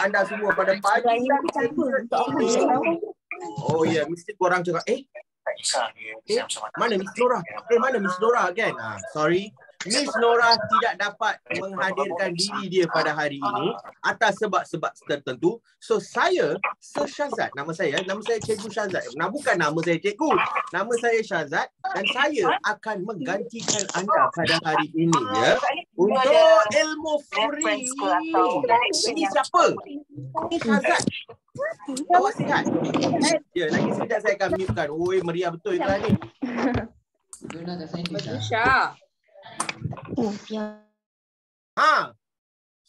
anda semua pada pagi eh, Oh ya, yeah. mesti korang cakap, eh? Ya, eh, eh, mana Miss Dora? Eh, mana Miss Dora again? Ah, sorry. Miss Nora tidak dapat menghadirkan diri dia pada hari ini atas sebab-sebab tertentu. So saya, Sir Shahzad. nama saya, nama saya Cikgu Shahzad. Nah, bukan nama saya Cikgu, nama saya Shahzad dan saya akan menggantikan anda pada hari ini ya. Untuk ilmu Furi Ini siapa? Ini Shahzad. Awak oh, sihat? Ya, lagi sekejap saya akan mutekan. Oi, meriah betul itu hari ini. Syah aku. Ha.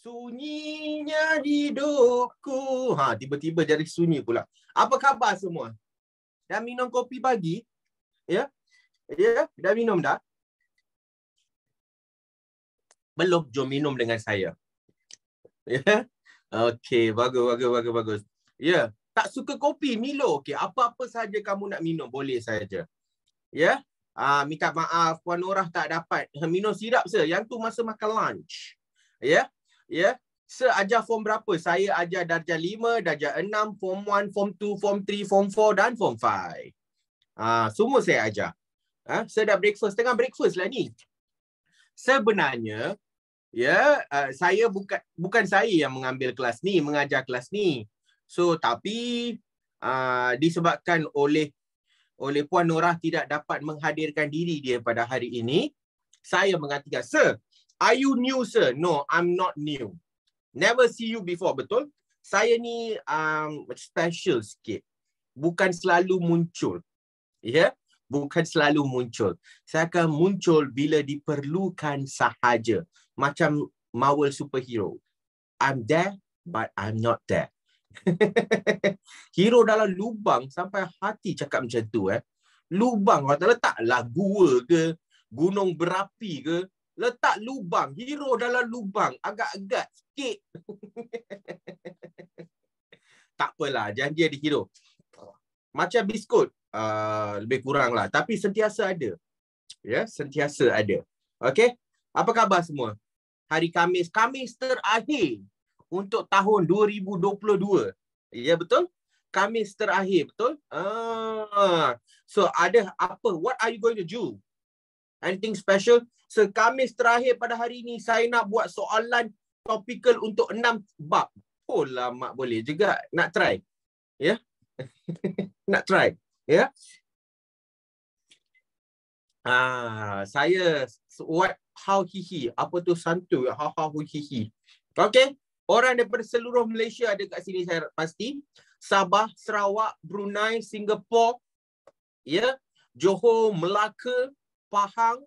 Sunyinya hidupku. Ha, tiba-tiba jadi sunyi pula. Apa khabar semua? Dah minum kopi pagi? Ya. Ya, dah minum dah? Belum jom minum dengan saya. Ya. Okey, bagus bagus bagus bagus. Ya, tak suka kopi Milo. Okey, apa-apa saja kamu nak minum boleh saja. Ya. Ah, minta maaf puan Norah tak dapat minum sirap se. yang tu masa makan lunch ya yeah? ya yeah? sir ajar form berapa saya ajar darjah 5 darjah 6 form 1 form 2 form 3 form 4 dan form 5 ah semua saya ajar ha? sir dah breakfast tengah breakfast lah ni sebenarnya ya yeah, uh, saya bukan bukan saya yang mengambil kelas ni mengajar kelas ni so tapi uh, disebabkan oleh oleh Puan Norah tidak dapat menghadirkan diri dia pada hari ini, saya mengatakan, Sir, are you new, sir? No, I'm not new. Never see you before, betul? Saya ni um, special sikit. Bukan selalu muncul. Ya? Yeah? Bukan selalu muncul. Saya akan muncul bila diperlukan sahaja. Macam Marvel superhero. I'm there, but I'm not there. hero dalam lubang sampai hati cakap macam tu eh. Lubang kau letaklah gua ke, gunung berapi ke, letak lubang, hero dalam lubang, agak-agak sikit. tak apalah, janji ada hero. Macam biskut, uh, lebih kurang lah. Tapi sentiasa ada. Ya, yeah, sentiasa ada. Okay? Apa khabar semua? Hari Kamis, Kamis terakhir untuk tahun 2022. Ya betul? Kamis terakhir, betul? Ah. So ada apa? What are you going to do? Anything special? So Kamis terakhir pada hari ini saya nak buat soalan topikal untuk enam bab. Oh lama boleh juga nak try. Ya. Yeah? nak try. Ya. Yeah? Ah, saya what how he he? apa tu santu How how he he? Okay. Orang daripada seluruh Malaysia ada kat sini saya pasti. Sabah, Sarawak, Brunei, Singapura, ya, yeah. Johor, Melaka, Pahang,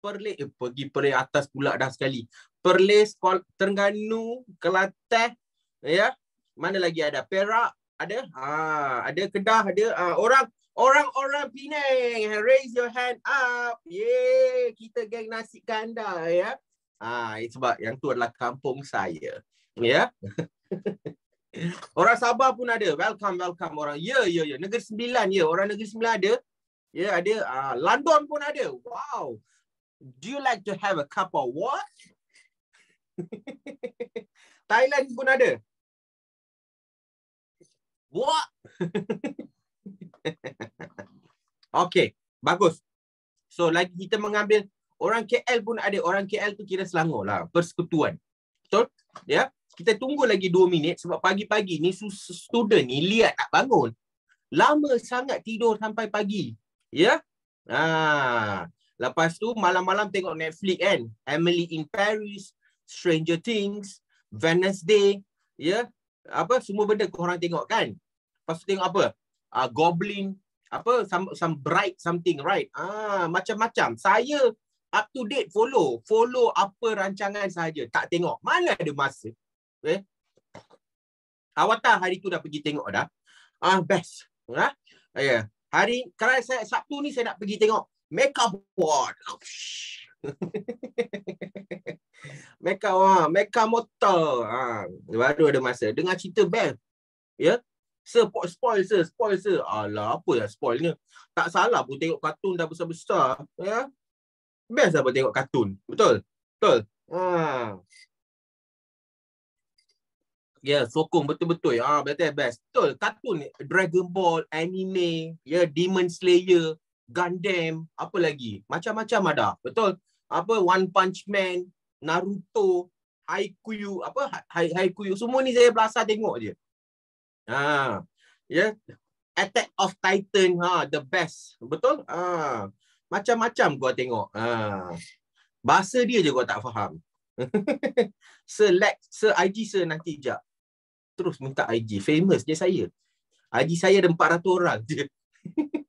Perlis, eh, pergi Perlis atas pula dah sekali. Perlis, Terengganu, Kelantan, ya. Yeah. Mana lagi ada? Perak, ada? Ha, ada Kedah, ada ha, orang Orang-orang Penang, raise your hand up. Yeay, kita geng nasi kandar ya. Ah, sebab yang tu adalah kampung saya. Ya. orang Sabah pun ada. Welcome, welcome orang. Ya, ya, ya. Negeri Sembilan, ya. Orang Negeri Sembilan ada. Ya, ada. Uh, London pun ada. Wow. Do you like to have a cup of what? Thailand pun ada. What? okay. Bagus. So, lagi kita mengambil orang KL pun ada. Orang KL tu kira Selangor lah. Persekutuan. Betul? Ya. Yeah? Kita tunggu lagi dua minit sebab pagi-pagi ni student ni lihat tak bangun. Lama sangat tidur sampai pagi. Ya? Ha. Lepas tu malam-malam tengok Netflix kan. Emily in Paris, Stranger Things, Venice Day Ya? Apa semua benda korang tengok kan? Lepas tu tengok apa? Uh, Goblin. Apa? Some, some bright something right? Ah Macam-macam. Saya up to date follow. Follow apa rancangan saja. Tak tengok. Mana ada masa eh Awak tahu hari tu dah pergi tengok dah. Ah uh, best. Ha? Ya. Ha? Yeah. Hari kalau saya Sabtu ni saya nak pergi tengok makeup board. Mereka wah, mereka motor. Ha, baru ada masa dengar cerita best. Ya. Yeah? Sir, spoil sir, spoil sir. Alah, apa lah spoilnya? Tak salah pun tengok kartun dah besar-besar. Ya? Best apa lah tengok kartun. Betul? Betul? Ha. Ya, yeah, sokong betul-betul. Ah, betul best. Betul, kartun ni Dragon Ball, anime, ya yeah, Demon Slayer, Gundam, apa lagi? Macam-macam ada. Betul. Apa One Punch Man, Naruto, Haikyuu, apa Haikyuu. Semua ni saya biasa tengok je. Ha. Ah, ya. Yeah. Attack of Titan ha the best. Betul? Ha. Ah, macam-macam gua tengok. Ha. Ah. Bahasa dia je gua tak faham. Select Sir IG Sir nanti jap terus minta IG famous je saya IG saya ada 400 orang je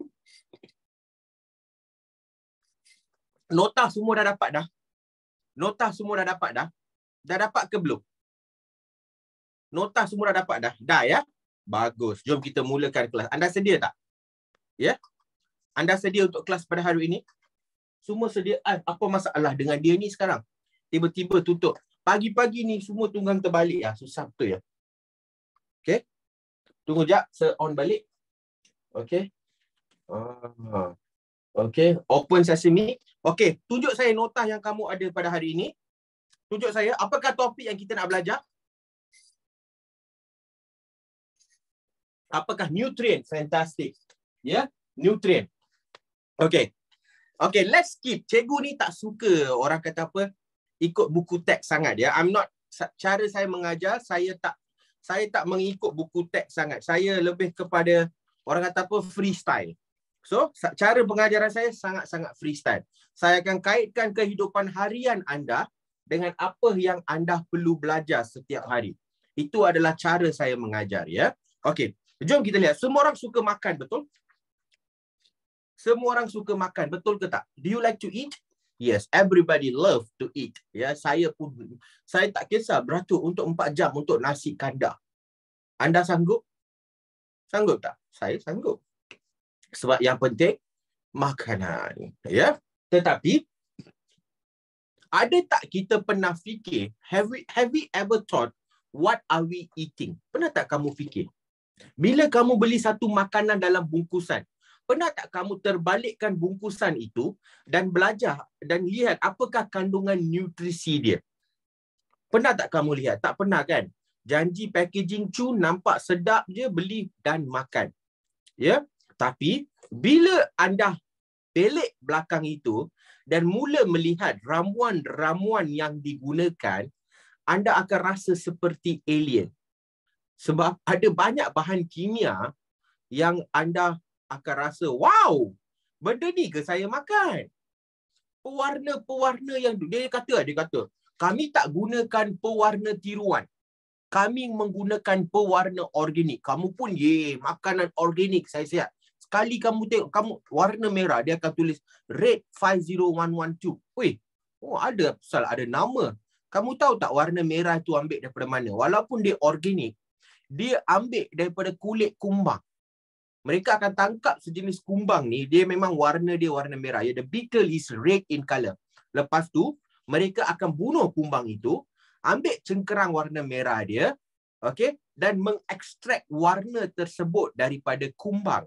nota semua dah dapat dah nota semua dah dapat dah dah dapat ke belum nota semua dah dapat dah dah ya bagus jom kita mulakan kelas anda sedia tak ya yeah? anda sedia untuk kelas pada hari ini semua sedia Ay, ah, apa masalah dengan dia ni sekarang tiba-tiba tutup pagi-pagi ni semua tunggang terbalik ya. susah betul ya Okay. Tunggu jap. Saya on balik. Okay. Ah. Okay. Open sesi ni. Okay. Tunjuk saya nota yang kamu ada pada hari ini. Tunjuk saya. Apakah topik yang kita nak belajar? Apakah nutrient? Fantastic. Ya. Yeah? Nutrient. Okay. Okay. Let's keep. Cikgu ni tak suka orang kata apa. Ikut buku teks sangat. Ya. Yeah? I'm not. Cara saya mengajar, saya tak saya tak mengikut buku teks sangat. Saya lebih kepada orang kata apa freestyle. So, cara pengajaran saya sangat-sangat freestyle. Saya akan kaitkan kehidupan harian anda dengan apa yang anda perlu belajar setiap hari. Itu adalah cara saya mengajar. ya. Okey, jom kita lihat. Semua orang suka makan, betul? Semua orang suka makan, betul ke tak? Do you like to eat? Yes, everybody love to eat. Ya, saya pun saya tak kisah beratur untuk 4 jam untuk nasi kandar. Anda sanggup? Sanggup tak? Saya sanggup. Sebab yang penting makanan. Ya. Tetapi ada tak kita pernah fikir, have we, have we ever thought what are we eating? Pernah tak kamu fikir? Bila kamu beli satu makanan dalam bungkusan, pernah tak kamu terbalikkan bungkusan itu dan belajar dan lihat apakah kandungan nutrisi dia? Pernah tak kamu lihat? Tak pernah kan? Janji packaging cu nampak sedap je beli dan makan. Ya? Tapi bila anda pelik belakang itu dan mula melihat ramuan-ramuan yang digunakan, anda akan rasa seperti alien. Sebab ada banyak bahan kimia yang anda akan rasa wow benda ni ke saya makan pewarna-pewarna yang dia kata dia kata kami tak gunakan pewarna tiruan kami menggunakan pewarna organik kamu pun ye makanan organik saya sihat sekali kamu tengok kamu warna merah dia akan tulis red 50112 weh oh ada salah ada nama kamu tahu tak warna merah tu ambil daripada mana walaupun dia organik dia ambil daripada kulit kumbang mereka akan tangkap sejenis kumbang ni dia memang warna dia warna merah ya the beetle is red in colour. lepas tu mereka akan bunuh kumbang itu ambil cengkerang warna merah dia okay, dan mengekstrak warna tersebut daripada kumbang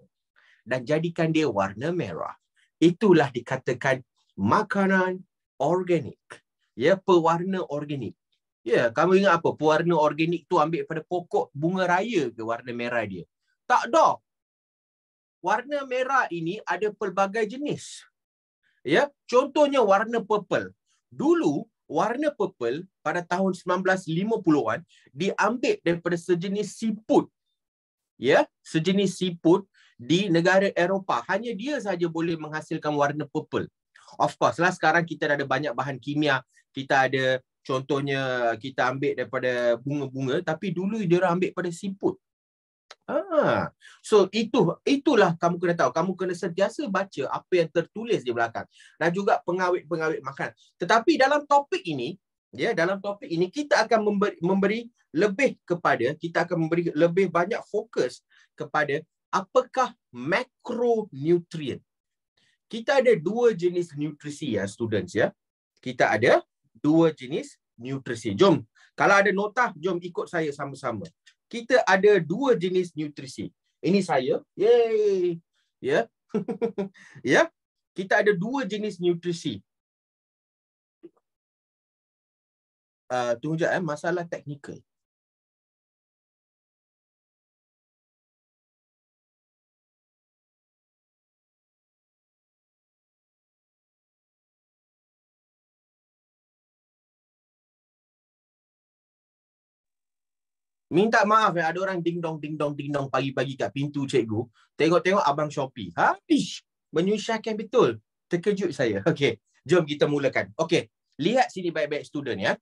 dan jadikan dia warna merah itulah dikatakan makanan organik ya pewarna organik Ya, kamu ingat apa? Pewarna organik tu ambil pada pokok bunga raya ke warna merah dia? Tak dah warna merah ini ada pelbagai jenis. Ya, contohnya warna purple. Dulu warna purple pada tahun 1950-an diambil daripada sejenis siput. Ya, sejenis siput di negara Eropah. Hanya dia saja boleh menghasilkan warna purple. Of course lah sekarang kita ada banyak bahan kimia. Kita ada contohnya kita ambil daripada bunga-bunga tapi dulu dia ambil pada siput. Ah, so itu itulah kamu kena tahu. Kamu kena sentiasa baca apa yang tertulis di belakang dan juga pengawet-pengawet makan. Tetapi dalam topik ini, ya dalam topik ini kita akan memberi, memberi lebih kepada kita akan memberi lebih banyak fokus kepada apakah makronutrien. Kita ada dua jenis nutrisi ya students ya. Kita ada dua jenis nutrisi. Jom kalau ada nota, jom ikut saya sama-sama kita ada dua jenis nutrisi. Ini saya. Yay. Ya. Yeah. ya. Yeah. Kita ada dua jenis nutrisi. Uh, tunggu sekejap eh. Masalah teknikal. Minta maaf ya, ada orang ding dong ding dong ding dong pagi-pagi kat pintu cikgu. Tengok-tengok abang Shopee. Ha? Ish, menyusahkan betul. Terkejut saya. Okey, jom kita mulakan. Okey, lihat sini baik-baik student ya.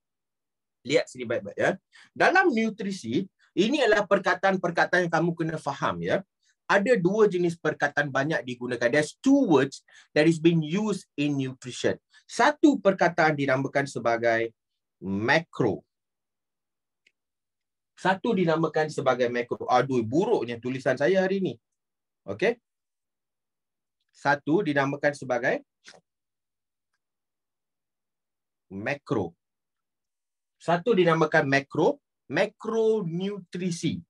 Lihat sini baik-baik ya. Dalam nutrisi, ini adalah perkataan-perkataan yang kamu kena faham ya. Ada dua jenis perkataan banyak digunakan. There's two words that is being used in nutrition. Satu perkataan dinamakan sebagai macro. Satu dinamakan sebagai makro. Aduh, buruknya tulisan saya hari ini. Okey. Satu dinamakan sebagai makro. Satu dinamakan makro, makronutrisi.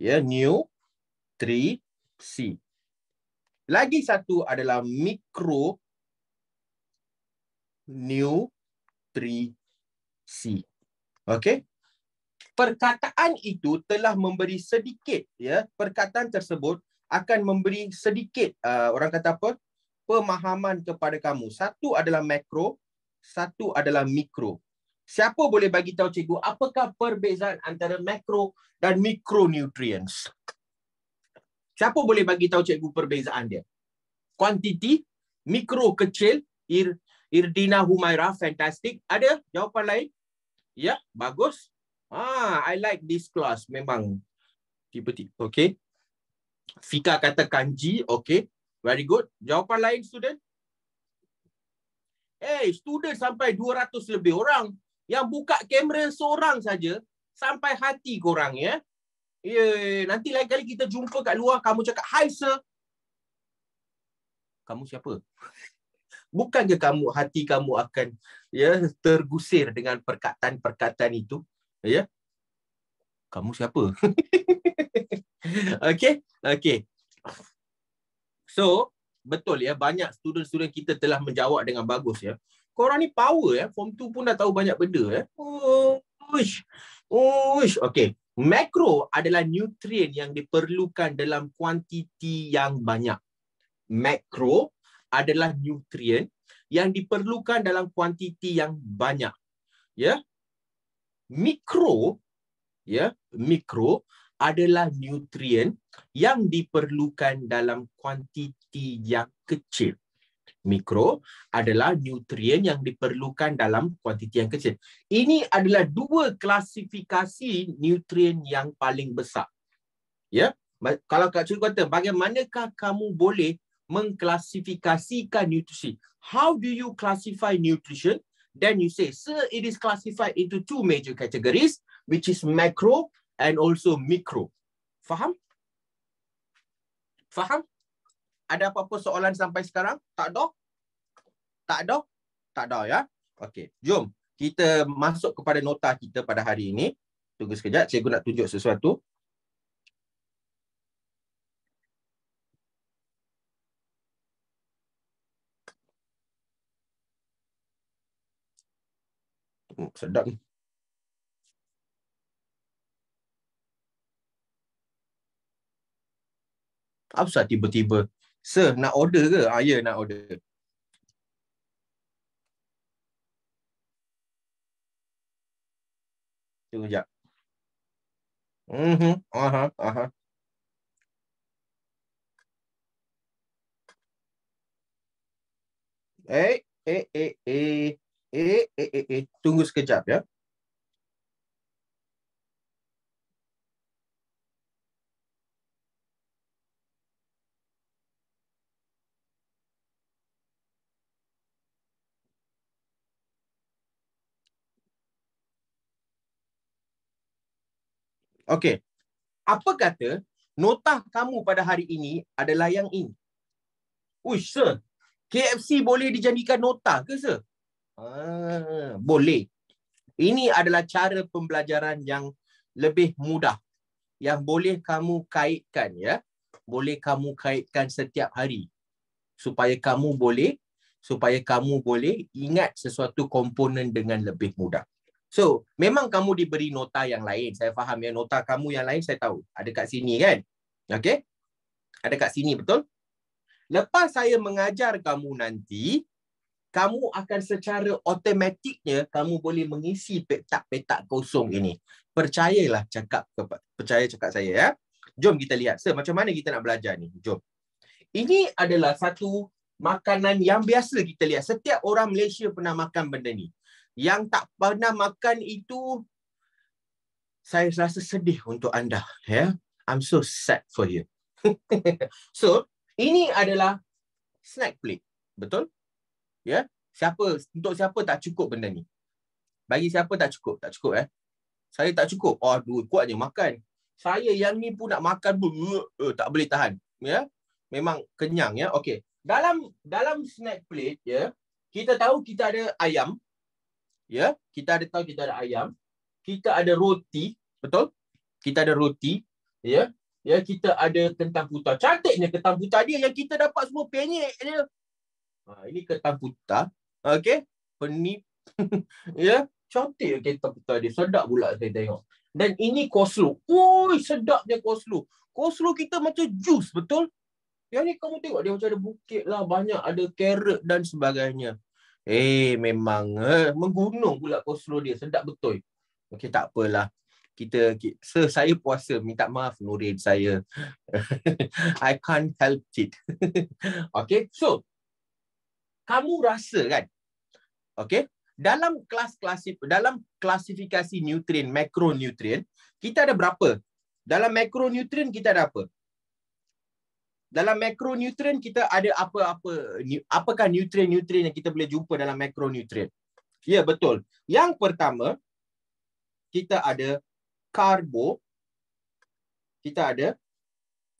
Ya, new tri C. Lagi satu adalah mikro new tri C. Okey? perkataan itu telah memberi sedikit ya perkataan tersebut akan memberi sedikit uh, orang kata apa pemahaman kepada kamu satu adalah makro satu adalah mikro siapa boleh bagi tahu cikgu apakah perbezaan antara makro dan mikronutrients siapa boleh bagi tahu cikgu perbezaan dia quantity mikro kecil ir Irdina Humaira fantastic ada jawapan lain ya bagus Ah, I like this class memang. Tiba-tiba, okay. Fika kata kanji, okay. Very good. Jawapan lain student? Eh, hey, student sampai 200 lebih orang yang buka kamera seorang saja sampai hati korang ya. Ye, ya, yeah. nanti lain kali kita jumpa kat luar kamu cakap hi sir. Kamu siapa? Bukankah kamu hati kamu akan ya tergusir dengan perkataan-perkataan itu. Ya. Kamu siapa? okay. Okay. So, betul ya. Banyak student-student kita telah menjawab dengan bagus ya. Korang ni power ya. Form 2 pun dah tahu banyak benda ya. Oh, ush. Okay. Makro adalah nutrien yang diperlukan dalam kuantiti yang banyak. Makro adalah nutrien yang diperlukan dalam kuantiti yang banyak. Ya. Yeah? mikro ya mikro adalah nutrien yang diperlukan dalam kuantiti yang kecil mikro adalah nutrien yang diperlukan dalam kuantiti yang kecil ini adalah dua klasifikasi nutrien yang paling besar ya kalau kak cikgu kata bagaimanakah kamu boleh mengklasifikasikan nutrisi how do you classify nutrition then you say, sir, it is classified into two major categories, which is macro and also micro. Faham? Faham? Ada apa-apa soalan sampai sekarang? Tak ada? Tak ada? Tak ada ya? Okey, jom. Kita masuk kepada nota kita pada hari ini. Tunggu sekejap, cikgu nak tunjuk sesuatu. Sedap ni. Apa tiba-tiba? Sir, nak order ke? Ah, ya, nak order. Tunggu sekejap. Mm-hmm. Aha, aha. Eh, eh, eh, eh eh, eh, eh, eh. Tunggu sekejap ya. Okey. Apa kata nota kamu pada hari ini adalah yang ini? Uish, sir. KFC boleh dijadikan nota ke, sir? Ah, boleh. Ini adalah cara pembelajaran yang lebih mudah yang boleh kamu kaitkan ya. Boleh kamu kaitkan setiap hari supaya kamu boleh supaya kamu boleh ingat sesuatu komponen dengan lebih mudah. So, memang kamu diberi nota yang lain. Saya faham ya nota kamu yang lain saya tahu. Ada kat sini kan? okay? Ada kat sini betul? Lepas saya mengajar kamu nanti, kamu akan secara otomatiknya kamu boleh mengisi petak-petak kosong ini. Percayalah cakap percaya cakap saya ya. Jom kita lihat. Sir, macam mana kita nak belajar ni? Jom. Ini adalah satu makanan yang biasa kita lihat. Setiap orang Malaysia pernah makan benda ni. Yang tak pernah makan itu saya rasa sedih untuk anda, ya. I'm so sad for you. so, ini adalah snack plate. Betul? ya yeah? siapa untuk siapa tak cukup benda ni bagi siapa tak cukup tak cukup eh saya tak cukup oh duit kuat je makan saya yang ni pun nak makan pun uh, uh, tak boleh tahan ya yeah? memang kenyang ya yeah? okey dalam dalam snack plate ya yeah, kita tahu kita ada ayam ya yeah? kita ada tahu kita ada ayam kita ada roti betul kita ada roti ya yeah? ya yeah, kita ada kentang putar cantiknya kentang putar dia yang kita dapat semua penyek dia Ha, ini ketakutan. okay Penip. ya. Yeah. Cantik ketakutan dia. Sedap pula saya tengok. Dan ini koslo. Ui, sedapnya koslo. Koslo kita macam jus, betul? Yang ni kamu tengok dia macam ada bukit lah. Banyak ada carrot dan sebagainya. Eh, memang. Eh, menggunung pula koslo dia. Sedap betul. okay tak apalah. Kita, sir, saya puasa. Minta maaf, Nurin saya. I can't help it. okay, so kamu rasa kan okey dalam kelas klasif dalam klasifikasi nutrien makronutrien kita ada berapa dalam makronutrien kita ada apa dalam makronutrien kita ada apa-apa apakah nutrien-nutrien yang kita boleh jumpa dalam makronutrien ya betul yang pertama kita ada karbo kita ada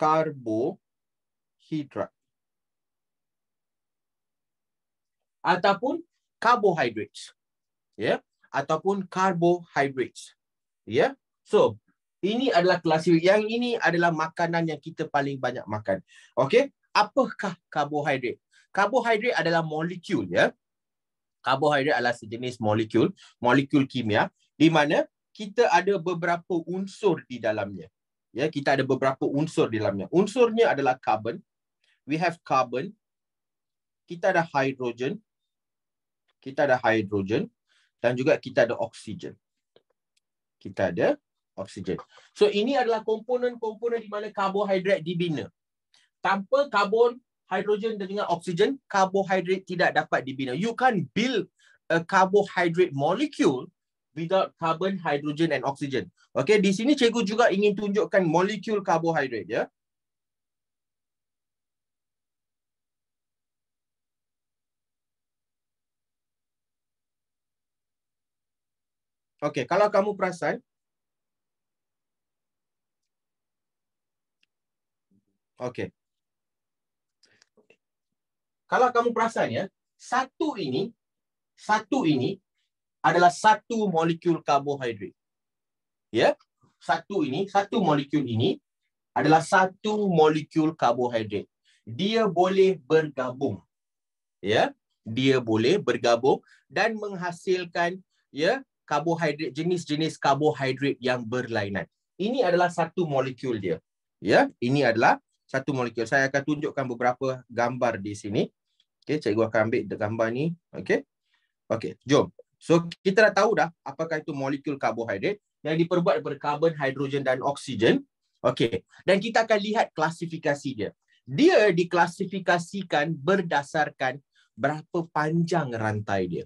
karbohidrat ataupun carbohydrate. Ya, yeah? ataupun carbohydrate. Ya. Yeah? So, ini adalah klasifikasi yang ini adalah makanan yang kita paling banyak makan. Okey, apakah carbohydrate? Carbohydrate adalah molekul ya. Carbohydrate adalah sejenis molekul, molekul kimia di mana kita ada beberapa unsur di dalamnya. Ya, kita ada beberapa unsur di dalamnya. Unsurnya adalah carbon. We have carbon. Kita ada hydrogen, kita ada hidrogen dan juga kita ada oksigen. Kita ada oksigen. So ini adalah komponen-komponen di mana karbohidrat dibina. Tanpa karbon, hidrogen dan juga oksigen, karbohidrat tidak dapat dibina. You can build a carbohydrate molecule without carbon, hydrogen and oxygen. Okay, di sini cikgu juga ingin tunjukkan molekul karbohidrat. Yeah? Okey, kalau kamu perasan Okey. Kalau kamu perasan ya, satu ini satu ini adalah satu molekul karbohidrat. Ya? Satu ini, satu molekul ini adalah satu molekul karbohidrat. Dia boleh bergabung. Ya? Dia boleh bergabung dan menghasilkan ya karbohidrat jenis-jenis karbohidrat yang berlainan. Ini adalah satu molekul dia. Ya, ini adalah satu molekul. Saya akan tunjukkan beberapa gambar di sini. Okey, cikgu akan ambil gambar ni. Okey. Okey, jom. So kita dah tahu dah apakah itu molekul karbohidrat yang diperbuat daripada karbon, hidrogen dan oksigen. Okey. Dan kita akan lihat klasifikasi dia. Dia diklasifikasikan berdasarkan berapa panjang rantai dia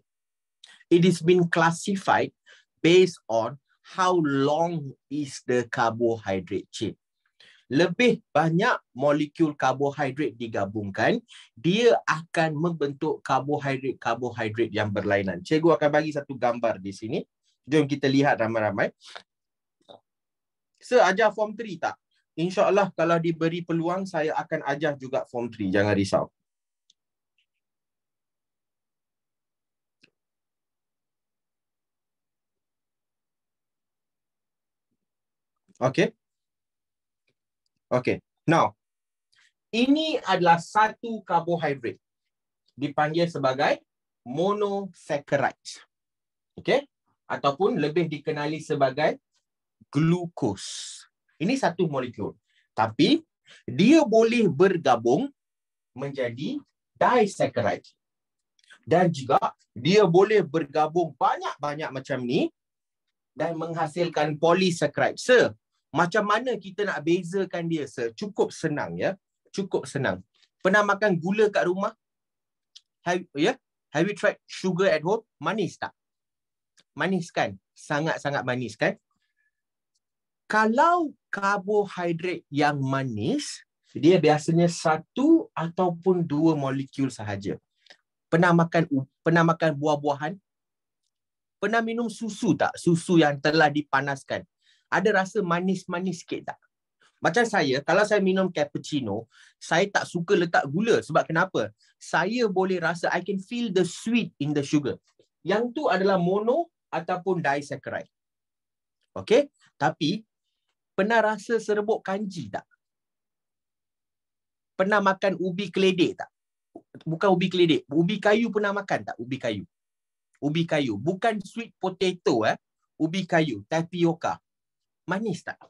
it is been classified based on how long is the carbohydrate chain. Lebih banyak molekul karbohidrat digabungkan, dia akan membentuk karbohidrat-karbohidrat yang berlainan. Cikgu akan bagi satu gambar di sini. Jom kita lihat ramai-ramai. Sir, ajar form 3 tak? InsyaAllah kalau diberi peluang, saya akan ajar juga form 3. Jangan risau. Okay. Okay. Now, ini adalah satu karbohidrat. Dipanggil sebagai monosaccharide. Okay. Ataupun lebih dikenali sebagai glukos. Ini satu molekul. Tapi, dia boleh bergabung menjadi disaccharide. Dan juga, dia boleh bergabung banyak-banyak macam ni dan menghasilkan polysaccharide. So, macam mana kita nak bezakan dia? Cukup senang ya. Cukup senang. Pernah makan gula kat rumah? Have, ya? Yeah? Have you tried sugar at home? Manis tak? Manis kan? Sangat-sangat manis kan? Kalau karbohidrat yang manis, dia biasanya satu ataupun dua molekul sahaja. Pernah makan pernah makan buah-buahan? Pernah minum susu tak? Susu yang telah dipanaskan ada rasa manis-manis sikit tak? Macam saya, kalau saya minum cappuccino, saya tak suka letak gula. Sebab kenapa? Saya boleh rasa, I can feel the sweet in the sugar. Yang tu adalah mono ataupun disaccharide. Okay? Tapi, pernah rasa serbuk kanji tak? Pernah makan ubi keledek tak? Bukan ubi keledek. Ubi kayu pernah makan tak? Ubi kayu. Ubi kayu. Bukan sweet potato eh. Ubi kayu. Tapioca manis tak?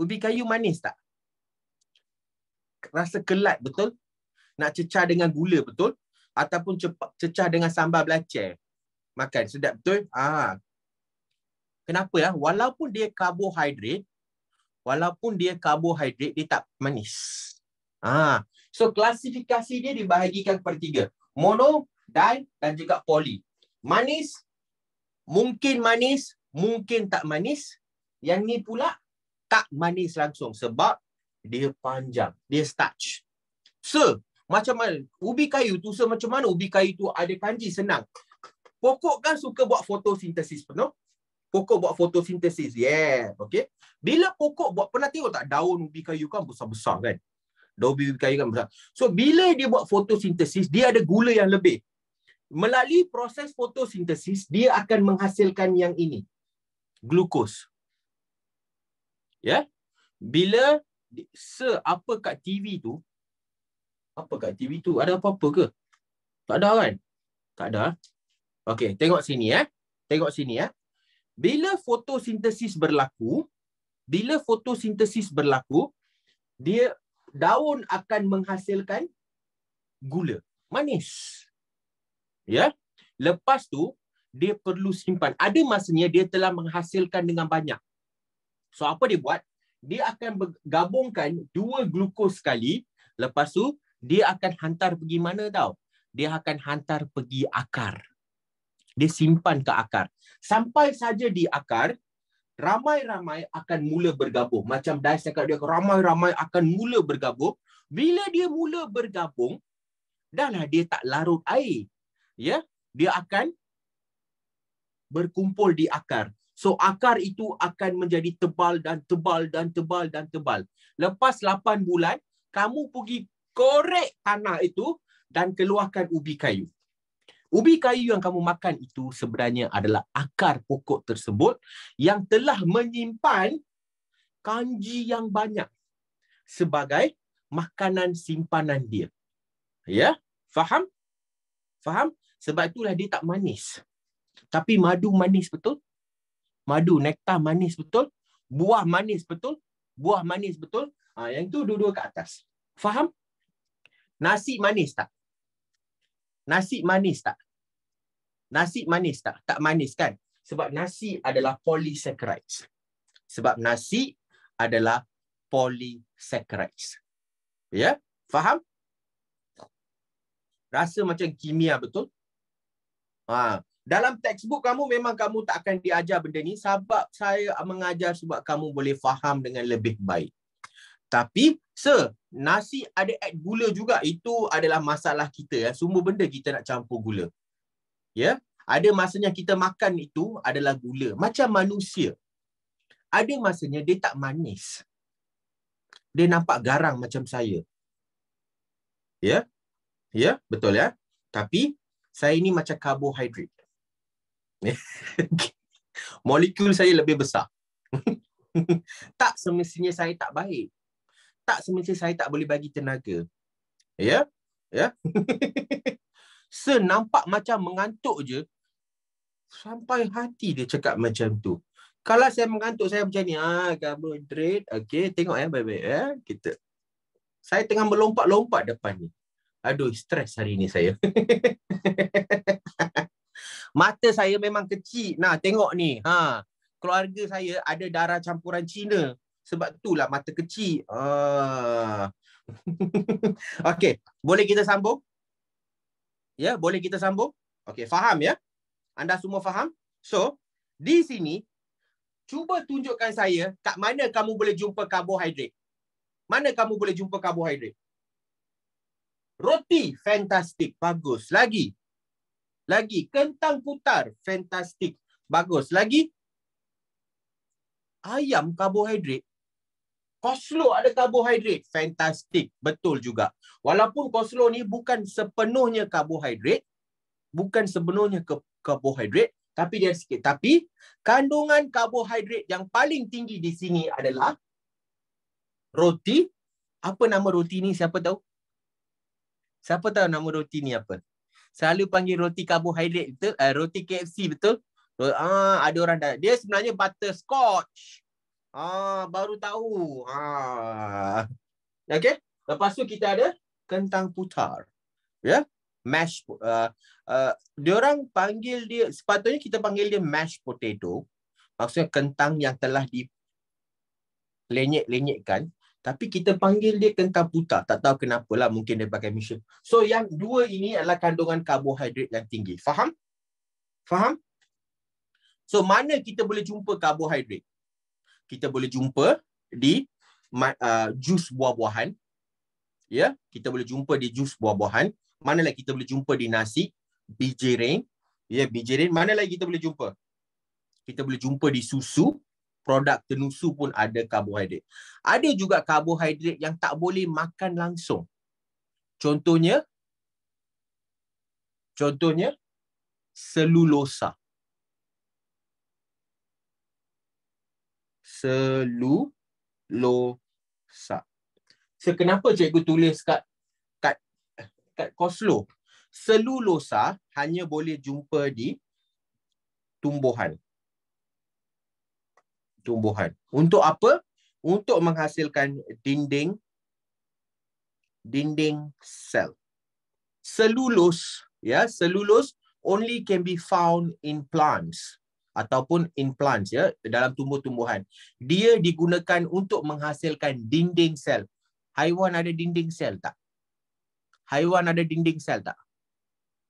Ubi kayu manis tak? Rasa kelat betul? Nak cecah dengan gula betul? Ataupun cepat cecah dengan sambal belacan? Makan sedap betul? Ha. Ah. Kenapa ya? Walaupun dia karbohidrat, walaupun dia karbohidrat, dia tak manis. Ah. So, klasifikasi dia dibahagikan kepada tiga. Mono, dan dan juga poli. Manis, mungkin manis, mungkin tak manis. Yang ni pula tak manis langsung sebab dia panjang, dia starch. So, macam mana? Ubi kayu tu so macam mana ubi kayu tu ada kanji senang. Pokok kan suka buat fotosintesis penuh. Pokok buat fotosintesis. Yeah, okay. Bila pokok buat pernah tengok tak daun ubi kayu kan besar-besar kan? Daun ubi kayu kan besar. So bila dia buat fotosintesis, dia ada gula yang lebih. Melalui proses fotosintesis, dia akan menghasilkan yang ini. Glukos ya bila se apa kat TV tu apa kat TV tu ada apa-apa ke tak ada kan tak ada okey tengok sini eh tengok sini eh bila fotosintesis berlaku bila fotosintesis berlaku dia daun akan menghasilkan gula manis ya lepas tu dia perlu simpan ada masanya dia telah menghasilkan dengan banyak So apa dia buat? Dia akan gabungkan dua glukos sekali. Lepas tu dia akan hantar pergi mana tau? Dia akan hantar pergi akar. Dia simpan ke akar. Sampai saja di akar, ramai-ramai akan mula bergabung. Macam Dice cakap dia, ramai-ramai akan mula bergabung. Bila dia mula bergabung, dahlah dia tak larut air. Ya, Dia akan berkumpul di akar. So akar itu akan menjadi tebal dan tebal dan tebal dan tebal. Lepas 8 bulan, kamu pergi korek tanah itu dan keluarkan ubi kayu. Ubi kayu yang kamu makan itu sebenarnya adalah akar pokok tersebut yang telah menyimpan kanji yang banyak sebagai makanan simpanan dia. Ya? Faham? Faham? Sebab itulah dia tak manis. Tapi madu manis betul? madu nektar manis betul buah manis betul buah manis betul ha, yang tu dua-dua kat atas faham nasi manis tak nasi manis tak nasi manis tak tak manis kan sebab nasi adalah polysaccharides sebab nasi adalah polysaccharides ya faham rasa macam kimia betul ha dalam textbook kamu memang kamu tak akan diajar benda ni sebab saya mengajar sebab kamu boleh faham dengan lebih baik. Tapi, se nasi ada add gula juga. Itu adalah masalah kita. Ya. Semua benda kita nak campur gula. Ya, Ada masanya kita makan itu adalah gula. Macam manusia. Ada masanya dia tak manis. Dia nampak garang macam saya. Ya? Ya, betul ya? Tapi, saya ini macam karbohidrat. molekul saya lebih besar. tak semestinya saya tak baik. Tak semestinya saya tak boleh bagi tenaga. Ya? Yeah? Ya? Yeah? Senampak macam mengantuk je sampai hati dia cakap macam tu. Kalau saya mengantuk saya macam ni, ah carbohydrate. Okay, tengok ya baik-baik ya kita. Saya tengah melompat-lompat depan ni. Aduh, stres hari ni saya. Mata saya memang kecil. Nah, tengok ni. Ha. Keluarga saya ada darah campuran Cina. Sebab itulah mata kecil. Ha. Okey, boleh kita sambung? Ya, yeah, boleh kita sambung? Okay, faham ya? Anda semua faham? So, di sini cuba tunjukkan saya kat mana kamu boleh jumpa karbohidrat. Mana kamu boleh jumpa karbohidrat? Roti fantastik, bagus. Lagi, lagi kentang putar, fantastic. Bagus. Lagi ayam karbohidrat. Koslo ada karbohidrat, fantastic. Betul juga. Walaupun koslo ni bukan sepenuhnya karbohidrat, bukan sepenuhnya ke karbohidrat, tapi dia sikit. Tapi kandungan karbohidrat yang paling tinggi di sini adalah roti. Apa nama roti ni siapa tahu? Siapa tahu nama roti ni apa? selalu panggil roti karbohidrat itu uh, eh, roti KFC betul uh, ada orang dah dia sebenarnya butter scotch ah uh, baru tahu ah uh. okey lepas tu kita ada kentang putar ya yeah? mash uh, ah, uh, ah, dia orang panggil dia sepatutnya kita panggil dia mash potato maksudnya kentang yang telah di lenyek-lenyekkan tapi kita panggil dia kentang putar Tak tahu kenapa lah. Mungkin dia pakai mission. So yang dua ini adalah kandungan karbohidrat yang tinggi. Faham? Faham? So mana kita boleh jumpa karbohidrat? Kita boleh jumpa di uh, jus buah-buahan. Ya, yeah? kita boleh jumpa di jus buah-buahan. Mana lagi kita boleh jumpa di nasi, bijirin. Ya, yeah, Mana lagi kita boleh jumpa? Kita boleh jumpa di susu, produk tenusu pun ada karbohidrat. Ada juga karbohidrat yang tak boleh makan langsung. Contohnya contohnya selulosa. Selulosa. So kenapa cikgu tulis kat kat kat koslo? Selulosa hanya boleh jumpa di tumbuhan tumbuhan. Untuk apa? Untuk menghasilkan dinding dinding sel. Selulus, ya, selulus only can be found in plants ataupun in plants ya, dalam tumbuh-tumbuhan. Dia digunakan untuk menghasilkan dinding sel. Haiwan ada dinding sel tak? Haiwan ada dinding sel tak?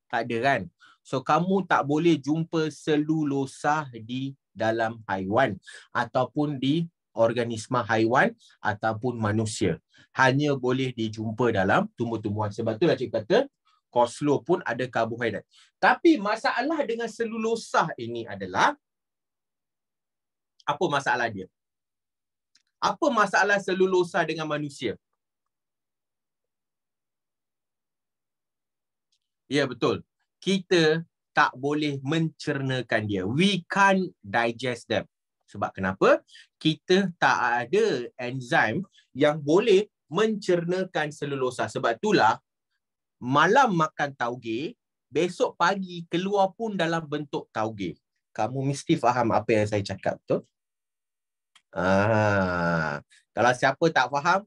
Tak ada kan? So kamu tak boleh jumpa selulosa di dalam haiwan ataupun di organisma haiwan ataupun manusia. Hanya boleh dijumpa dalam tumbuh-tumbuhan. Sebab itulah cik kata koslo pun ada karbohidrat. Tapi masalah dengan selulosa ini adalah apa masalah dia? Apa masalah selulosa dengan manusia? Ya betul. Kita tak boleh mencernakan dia. We can't digest them. Sebab kenapa? Kita tak ada enzim yang boleh mencernakan selulosa. Sebab itulah malam makan tauge, besok pagi keluar pun dalam bentuk tauge. Kamu mesti faham apa yang saya cakap, betul? Ah, kalau siapa tak faham,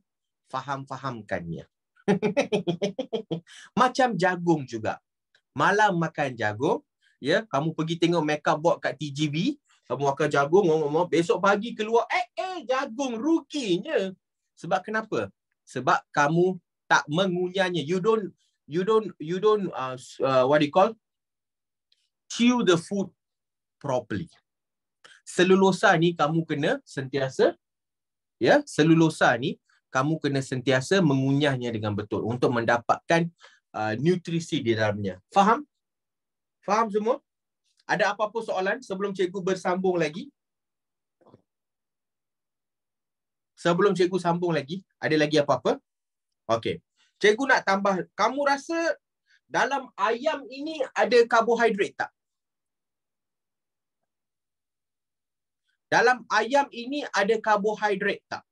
faham-fahamkannya. Macam jagung juga malam makan jagung ya yeah, kamu pergi tengok makeup box kat TGV kamu makan jagung ngomong-ngomong besok pagi keluar eh eh jagung rukinya sebab kenapa sebab kamu tak mengunyahnya you don't you don't you don't uh, uh, what do you call chew the food properly selulosa ni kamu kena sentiasa ya yeah, selulosa ni kamu kena sentiasa mengunyahnya dengan betul untuk mendapatkan Uh, nutrisi di dalamnya. Faham? Faham semua? Ada apa-apa soalan sebelum cikgu bersambung lagi? Sebelum cikgu sambung lagi, ada lagi apa-apa? Okey. Cikgu nak tambah, kamu rasa dalam ayam ini ada karbohidrat tak? Dalam ayam ini ada karbohidrat tak?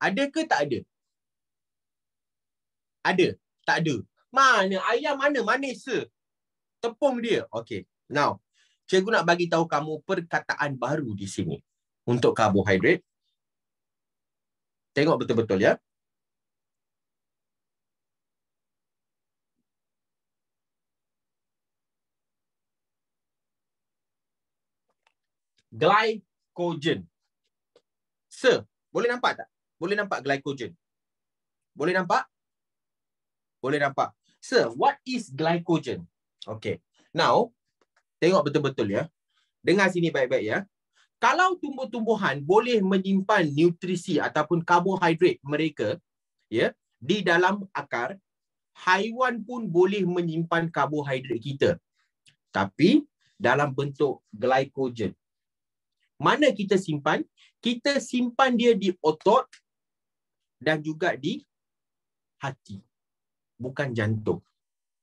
Ada ke tak ada? Ada? Tak ada. Mana ayam mana manis se. Tepung dia. Okay. Now, cikgu nak bagi tahu kamu perkataan baru di sini untuk karbohidrat. Tengok betul-betul ya. Glycogen. se. boleh nampak tak? Boleh nampak glycogen? Boleh nampak? Boleh nampak. Sir, what is glycogen? Okay. Now, tengok betul-betul ya. Dengar sini baik-baik ya. Kalau tumbuh-tumbuhan boleh menyimpan nutrisi ataupun karbohidrat mereka ya di dalam akar, haiwan pun boleh menyimpan karbohidrat kita. Tapi dalam bentuk glycogen. Mana kita simpan? Kita simpan dia di otot dan juga di hati bukan jantung.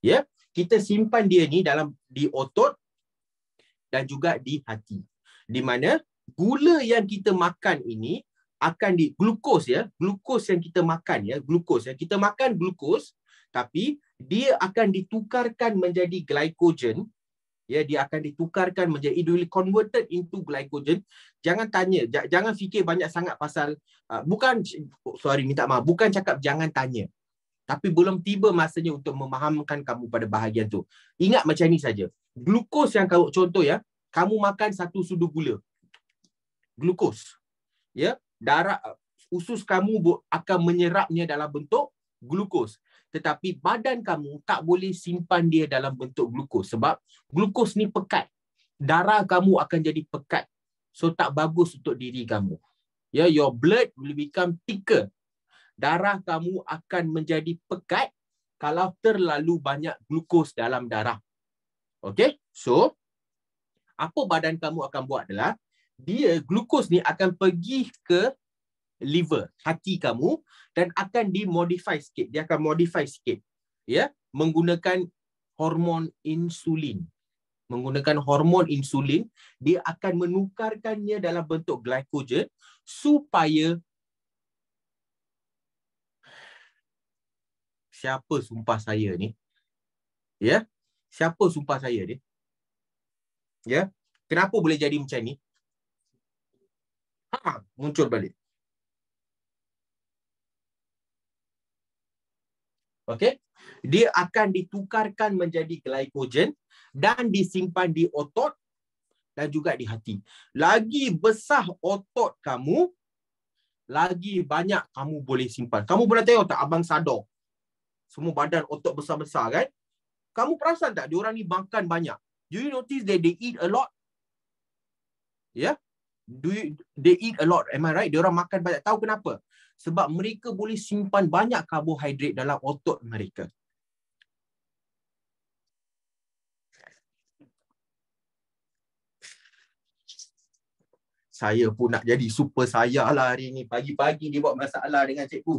Ya, yeah? kita simpan dia ni dalam di otot dan juga di hati. Di mana gula yang kita makan ini akan di glukos ya, glukos yang kita makan ya, glukos yang Kita makan glukos tapi dia akan ditukarkan menjadi glycogen ya dia akan ditukarkan menjadi it will converted into glycogen jangan tanya jangan fikir banyak sangat pasal uh, bukan oh, sorry minta maaf bukan cakap jangan tanya tapi belum tiba masanya untuk memahamkan kamu pada bahagian tu. Ingat macam ni saja. Glukos yang kau contoh ya, kamu makan satu sudu gula. Glukos. Ya, darah usus kamu akan menyerapnya dalam bentuk glukos. Tetapi badan kamu tak boleh simpan dia dalam bentuk glukos sebab glukos ni pekat. Darah kamu akan jadi pekat. So tak bagus untuk diri kamu. Ya, yeah, your blood will become thicker darah kamu akan menjadi pekat kalau terlalu banyak glukos dalam darah. Okay, so apa badan kamu akan buat adalah dia glukos ni akan pergi ke liver, hati kamu dan akan dimodify sikit. Dia akan modify sikit. Ya, yeah? menggunakan hormon insulin. Menggunakan hormon insulin, dia akan menukarkannya dalam bentuk glycogen supaya siapa sumpah saya ni? Ya? Yeah? Siapa sumpah saya ni? Ya? Yeah? Kenapa boleh jadi macam ni? Ha, muncul balik. Okey? Dia akan ditukarkan menjadi glycogen dan disimpan di otot dan juga di hati. Lagi besar otot kamu, lagi banyak kamu boleh simpan. Kamu pernah tengok tak Abang Sadok? semua badan otot besar-besar kan. Kamu perasan tak dia orang ni makan banyak? Do you notice that they eat a lot? Ya? Yeah? Do you, they eat a lot, am I right? Dia orang makan banyak. Tahu kenapa? Sebab mereka boleh simpan banyak karbohidrat dalam otot mereka. Saya pun nak jadi super saya lah hari ni. Pagi-pagi dia buat masalah dengan cikgu.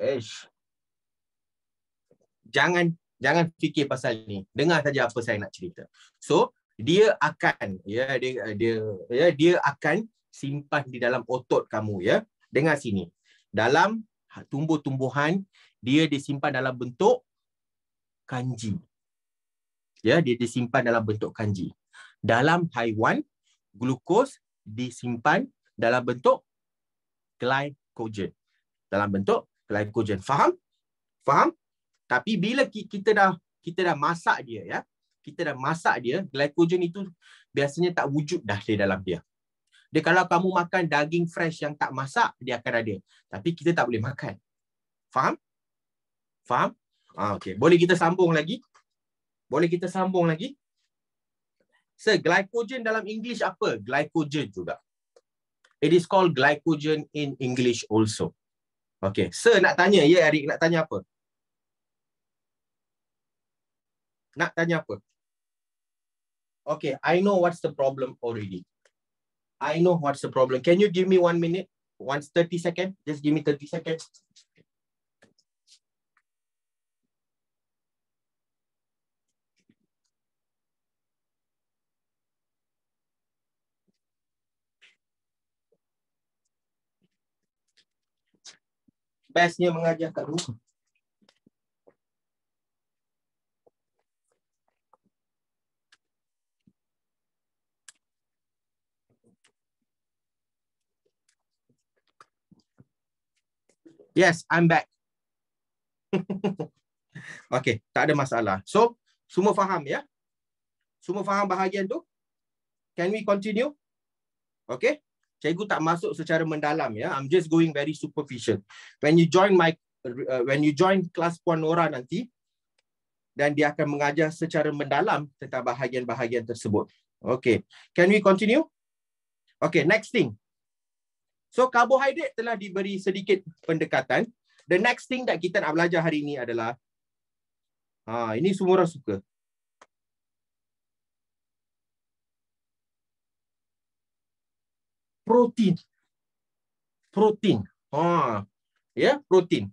Eish. Jangan jangan fikir pasal ni. Dengar saja apa saya nak cerita. So, dia akan ya dia dia ya dia akan simpan di dalam otot kamu ya. Dengar sini. Dalam tumbuh-tumbuhan dia disimpan dalam bentuk kanji. Ya, dia disimpan dalam bentuk kanji. Dalam haiwan, glukos disimpan dalam bentuk glycogen. Dalam bentuk glycogen. Faham? Faham? Tapi bila kita dah kita dah masak dia ya. Kita dah masak dia, glycogen itu biasanya tak wujud dah di dalam dia. Dia kalau kamu makan daging fresh yang tak masak, dia akan ada. Tapi kita tak boleh makan. Faham? Faham? Ah, okay. Boleh kita sambung lagi? Boleh kita sambung lagi? Sir, glycogen dalam English apa? Glycogen juga. It is called glycogen in English also. Okay, sir nak tanya ya Eric nak tanya apa? Nak tanya apa? Okay, I know what's the problem already. I know what's the problem. Can you give me one minute? Once 30 second? Just give me 30 seconds. bestnya mengajar kat rumah. Yes, I'm back. okay, tak ada masalah. So, semua faham ya? Semua faham bahagian tu? Can we continue? Okay cikgu tak masuk secara mendalam ya i'm just going very superficial when you join my uh, when you join kelas puan Nora nanti dan dia akan mengajar secara mendalam tentang bahagian-bahagian tersebut okay can we continue okay next thing so karbohidrat telah diberi sedikit pendekatan the next thing that kita nak belajar hari ini adalah ha ini semua orang suka protein. Protein. Ha. Ya, yeah, protein.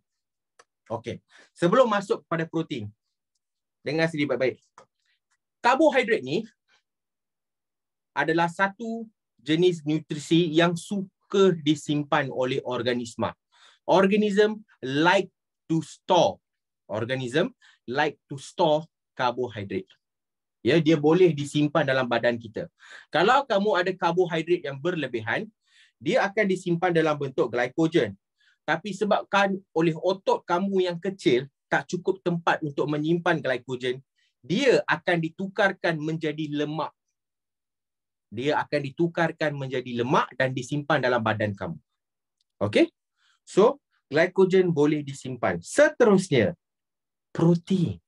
Okey. Sebelum masuk pada protein. Dengar sini baik-baik. Karbohidrat ni adalah satu jenis nutrisi yang suka disimpan oleh organisma. Organism like to store. Organism like to store carbohydrate ya dia boleh disimpan dalam badan kita kalau kamu ada karbohidrat yang berlebihan dia akan disimpan dalam bentuk glycogen tapi sebabkan oleh otot kamu yang kecil tak cukup tempat untuk menyimpan glycogen dia akan ditukarkan menjadi lemak dia akan ditukarkan menjadi lemak dan disimpan dalam badan kamu Okay? so glycogen boleh disimpan seterusnya protein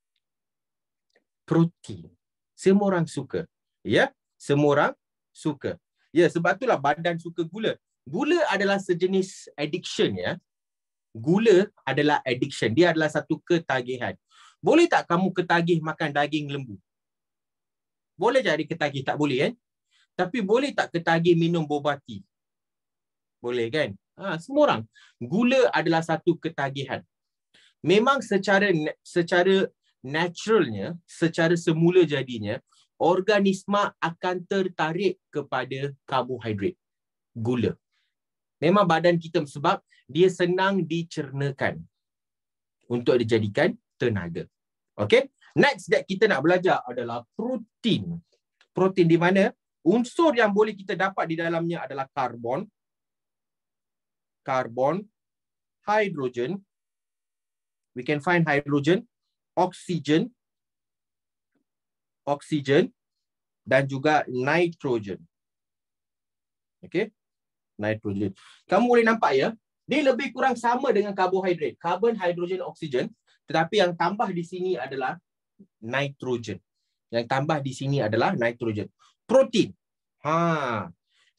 protein semua orang suka. Ya, semua orang suka. Ya, sebab itulah badan suka gula. Gula adalah sejenis addiction ya. Gula adalah addiction. Dia adalah satu ketagihan. Boleh tak kamu ketagih makan daging lembu? Boleh jadi ketagih tak boleh kan? Tapi boleh tak ketagih minum boba tea? Boleh kan? Ha, semua orang. Gula adalah satu ketagihan. Memang secara secara naturalnya secara semula jadinya organisma akan tertarik kepada karbohidrat gula memang badan kita sebab dia senang dicernakan untuk dijadikan tenaga okey next that kita nak belajar adalah protein protein di mana unsur yang boleh kita dapat di dalamnya adalah karbon karbon hidrogen we can find hydrogen oksigen oksigen dan juga nitrogen. Okey. Nitrogen. Kamu boleh nampak ya, ni lebih kurang sama dengan karbohidrat. Carbon, hydrogen, oksigen, tetapi yang tambah di sini adalah nitrogen. Yang tambah di sini adalah nitrogen. Protein. Ha.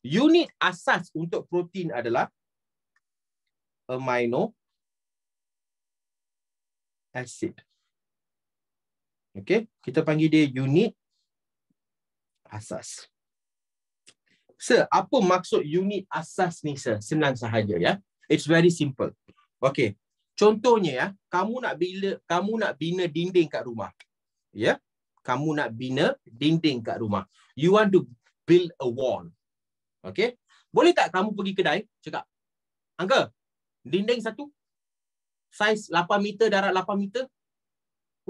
Unit asas untuk protein adalah amino acid. Okay, kita panggil dia unit asas. Sir, apa maksud unit asas ni sir? Senang sahaja ya. It's very simple. Okay, Contohnya ya, kamu nak bila kamu nak bina dinding kat rumah. Ya. Yeah? Kamu nak bina dinding kat rumah. You want to build a wall. Okay, Boleh tak kamu pergi kedai cakap, "Uncle, dinding satu saiz 8 meter darat 8 meter,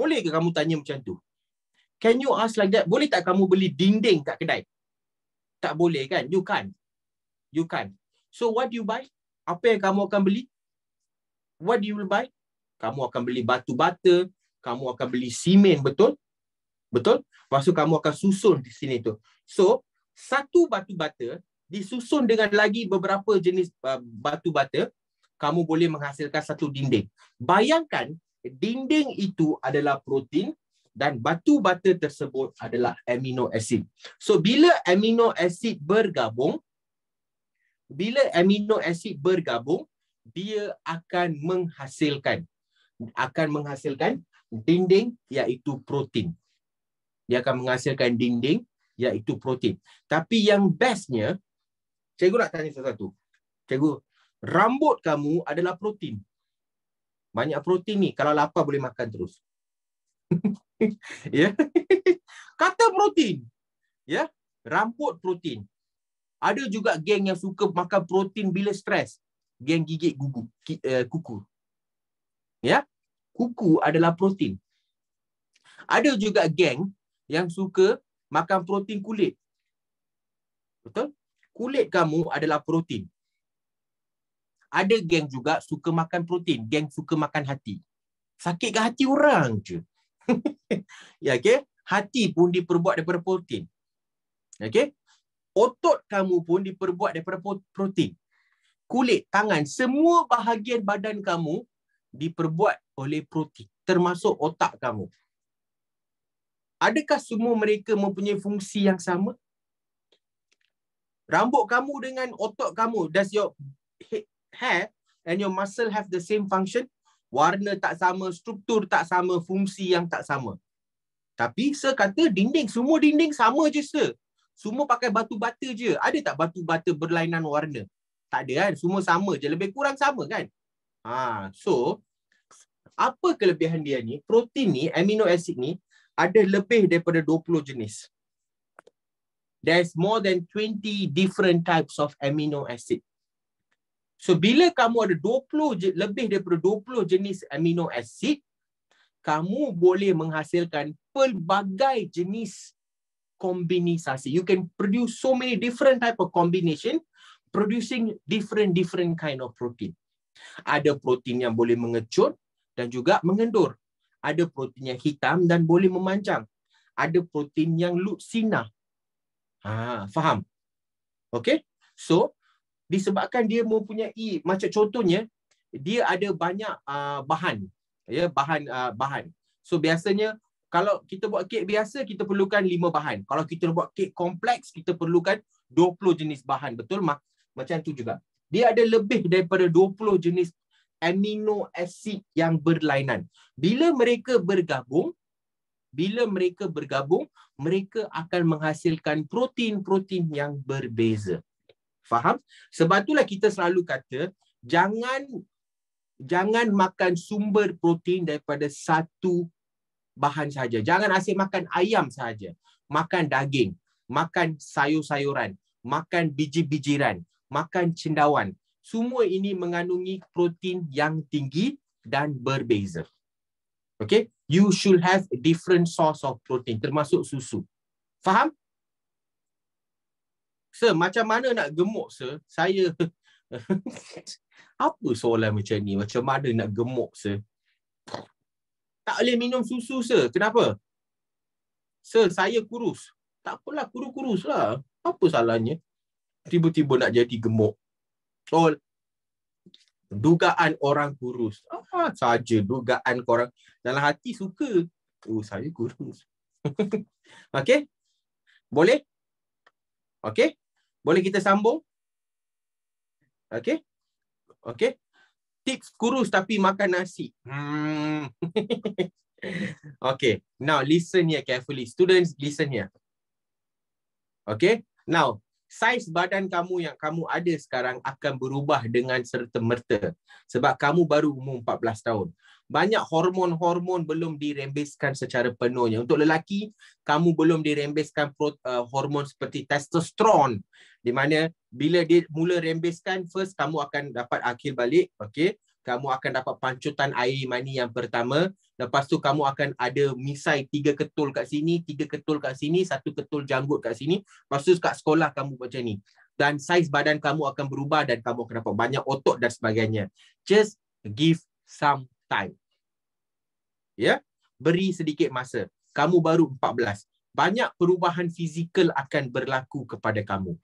boleh ke kamu tanya macam tu? Can you ask like that? Boleh tak kamu beli dinding kat kedai? Tak boleh kan? You can. You can. So what do you buy? Apa yang kamu akan beli? What do you buy? Kamu akan beli batu bata, kamu akan beli simen, betul? Betul? Lepas kamu akan susun di sini tu. So, satu batu bata disusun dengan lagi beberapa jenis uh, batu bata, kamu boleh menghasilkan satu dinding. Bayangkan dinding itu adalah protein dan batu bata tersebut adalah amino asid. So bila amino asid bergabung bila amino asid bergabung dia akan menghasilkan akan menghasilkan dinding iaitu protein. Dia akan menghasilkan dinding iaitu protein. Tapi yang bestnya cikgu nak tanya satu-satu. Cikgu, rambut kamu adalah protein banyak protein ni kalau lapar boleh makan terus ya kata protein ya rambut protein ada juga geng yang suka makan protein bila stres geng gigit gugu eh, kuku ya kuku adalah protein ada juga geng yang suka makan protein kulit betul kulit kamu adalah protein ada geng juga suka makan protein, geng suka makan hati. Sakit ke hati orang je. ya okey, hati pun diperbuat daripada protein. Okey. Otot kamu pun diperbuat daripada protein. Kulit, tangan, semua bahagian badan kamu diperbuat oleh protein termasuk otak kamu. Adakah semua mereka mempunyai fungsi yang sama? Rambut kamu dengan otot kamu, does your hair and your muscle have the same function, warna tak sama, struktur tak sama, fungsi yang tak sama. Tapi sir kata dinding, semua dinding sama je sir. Semua pakai batu bata je. Ada tak batu bata berlainan warna? Tak ada kan? Semua sama je. Lebih kurang sama kan? Ha, so, apa kelebihan dia ni? Protein ni, amino acid ni, ada lebih daripada 20 jenis. There's more than 20 different types of amino acid. So bila kamu ada 20 lebih daripada 20 jenis amino asid, kamu boleh menghasilkan pelbagai jenis kombinasi. You can produce so many different type of combination producing different different kind of protein. Ada protein yang boleh mengecut dan juga mengendur. Ada protein yang hitam dan boleh memanjang. Ada protein yang lutsina. Ha, faham? Okay? So, disebabkan dia mempunyai macam contohnya dia ada banyak uh, bahan ya bahan uh, bahan so biasanya kalau kita buat kek biasa kita perlukan lima bahan kalau kita buat kek kompleks kita perlukan 20 jenis bahan betul mak macam tu juga dia ada lebih daripada 20 jenis amino acid yang berlainan bila mereka bergabung bila mereka bergabung mereka akan menghasilkan protein-protein yang berbeza Faham? Sebab itulah kita selalu kata jangan jangan makan sumber protein daripada satu bahan saja. Jangan asyik makan ayam saja. Makan daging, makan sayur-sayuran, makan biji-bijiran, makan cendawan. Semua ini mengandungi protein yang tinggi dan berbeza. Okay? You should have different source of protein termasuk susu. Faham? Sir, macam mana nak gemuk, sir? Saya... Apa soalan macam ni? Macam mana nak gemuk, sir? Tak boleh minum susu, sir. Kenapa? Sir, saya kurus. Tak apalah, kurus-kurus lah. Apa salahnya? Tiba-tiba nak jadi gemuk. So, dugaan orang kurus. Ah, saja dugaan korang. Dalam hati suka. Oh, saya kurus. okay? Boleh? Okay, Boleh kita sambung? Okay, okay, Tips kurus tapi makan nasi. Hmm. okay. Now listen here carefully. Students listen here. Okay. Now. Saiz badan kamu yang kamu ada sekarang akan berubah dengan serta merta. Sebab kamu baru umur 14 tahun banyak hormon-hormon belum dirembeskan secara penuhnya. Untuk lelaki, kamu belum dirembeskan eh, hormon seperti testosterone. Di mana bila dia mula rembeskan, first kamu akan dapat akil balik. Okay? Kamu akan dapat pancutan air mani yang pertama. Lepas tu kamu akan ada misai tiga ketul kat sini, tiga ketul kat sini, satu ketul janggut kat sini. Lepas tu kat sekolah kamu macam ni. Dan saiz badan kamu akan berubah dan kamu akan dapat banyak otot dan sebagainya. Just give some time. Ya, beri sedikit masa. Kamu baru 14. Banyak perubahan fizikal akan berlaku kepada kamu.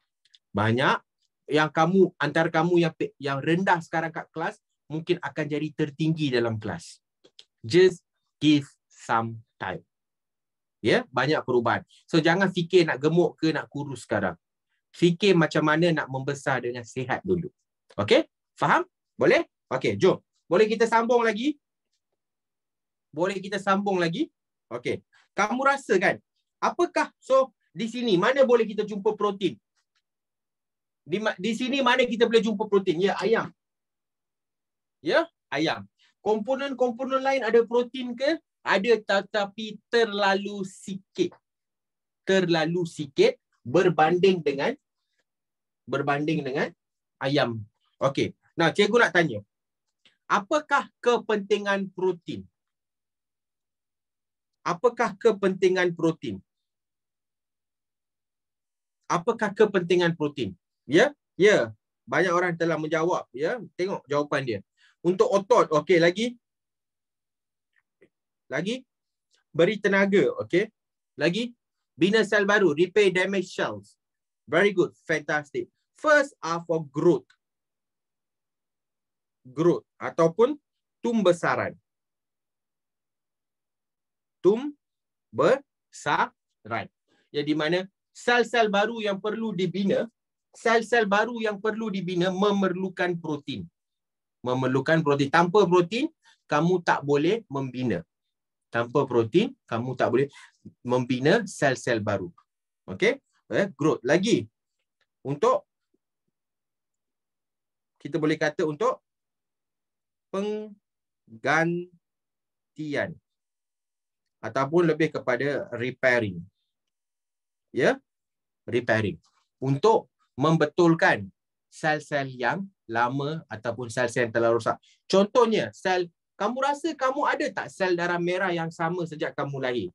Banyak yang kamu antara kamu yang yang rendah sekarang kat kelas mungkin akan jadi tertinggi dalam kelas. Just give some time. Ya, yeah? banyak perubahan. So jangan fikir nak gemuk ke nak kurus sekarang. Fikir macam mana nak membesar dengan sihat dulu. Okay? Faham? Boleh? Okay, jom. Boleh kita sambung lagi? Boleh kita sambung lagi? Okey. Kamu rasa kan? Apakah so di sini mana boleh kita jumpa protein? Di di sini mana kita boleh jumpa protein? Ya, ayam. Ya, ayam. Komponen-komponen lain ada protein ke? Ada tetapi terlalu sikit. Terlalu sikit berbanding dengan berbanding dengan ayam. Okey. Nah, cikgu nak tanya. Apakah kepentingan protein? Apakah kepentingan protein? Apakah kepentingan protein? Ya, ya. Banyak orang telah menjawab. Ya, tengok jawapan dia. Untuk otot, okey lagi. Lagi. Beri tenaga, okey. Lagi. Bina sel baru, repair damaged cells. Very good, fantastic. First are for growth growth ataupun tumbesaran. Tumbesaran. Ya, di mana sel-sel baru yang perlu dibina, sel-sel baru yang perlu dibina memerlukan protein. Memerlukan protein. Tanpa protein, kamu tak boleh membina. Tanpa protein, kamu tak boleh membina sel-sel baru. Okay? Eh, growth. Lagi, untuk kita boleh kata untuk penggantian ataupun lebih kepada repairing. Ya? Yeah? Repairing. Untuk membetulkan sel-sel yang lama ataupun sel-sel yang telah rosak. Contohnya, sel kamu rasa kamu ada tak sel darah merah yang sama sejak kamu lahir?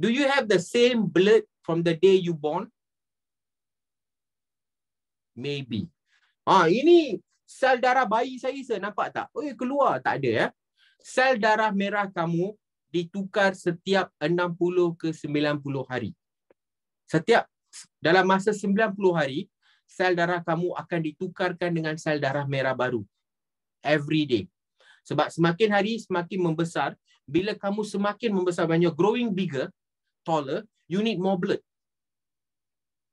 Do you have the same blood from the day you born? Maybe. Ah, ini sel darah bayi saya saya nampak tak? Oi keluar tak ada ya. Eh? Sel darah merah kamu ditukar setiap 60 ke 90 hari. Setiap dalam masa 90 hari, sel darah kamu akan ditukarkan dengan sel darah merah baru. Every day. Sebab semakin hari semakin membesar, bila kamu semakin membesar banyak growing bigger, taller, you need more blood.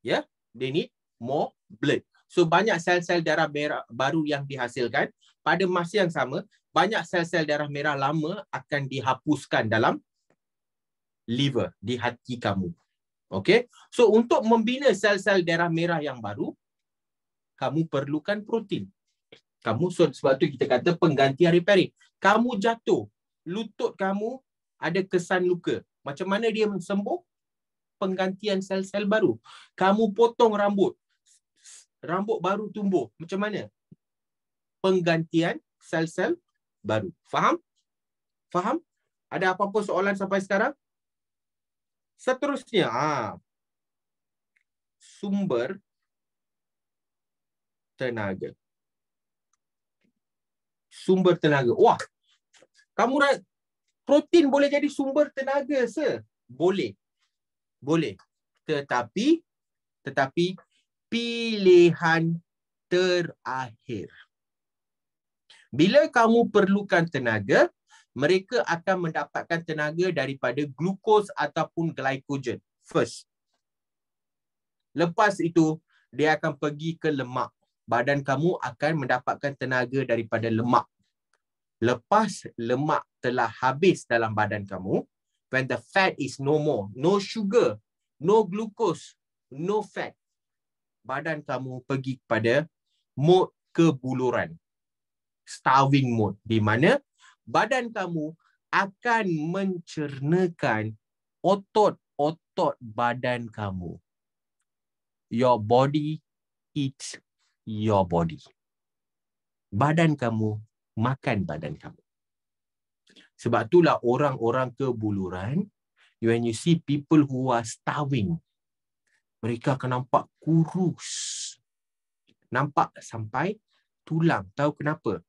Ya, yeah? they need more blood. So banyak sel-sel darah merah baru yang dihasilkan. Pada masa yang sama, banyak sel-sel darah merah lama akan dihapuskan dalam liver, di hati kamu. Okay? So untuk membina sel-sel darah merah yang baru, kamu perlukan protein. Kamu so, sebab tu kita kata pengganti hari repairing. Kamu jatuh, lutut kamu ada kesan luka. Macam mana dia sembuh? Penggantian sel-sel baru. Kamu potong rambut, rambut baru tumbuh. Macam mana? Penggantian sel-sel baru. Faham? Faham? Ada apa-apa soalan sampai sekarang? Seterusnya, ha. sumber tenaga. Sumber tenaga. Wah, kamu rasa protein boleh jadi sumber tenaga se? Boleh. Boleh. Tetapi, tetapi pilihan terakhir. Bila kamu perlukan tenaga, mereka akan mendapatkan tenaga daripada glukos ataupun glikogen. first. Lepas itu, dia akan pergi ke lemak. Badan kamu akan mendapatkan tenaga daripada lemak. Lepas lemak telah habis dalam badan kamu, when the fat is no more, no sugar, no glucose, no fat, badan kamu pergi kepada mode kebuluran. Starving mode di mana badan kamu akan mencernakan otot-otot badan kamu. Your body eats your body. Badan kamu makan badan kamu. Sebab itulah orang-orang kebuluran when you see people who are starving mereka akan nampak kurus. Nampak sampai tulang. Tahu kenapa?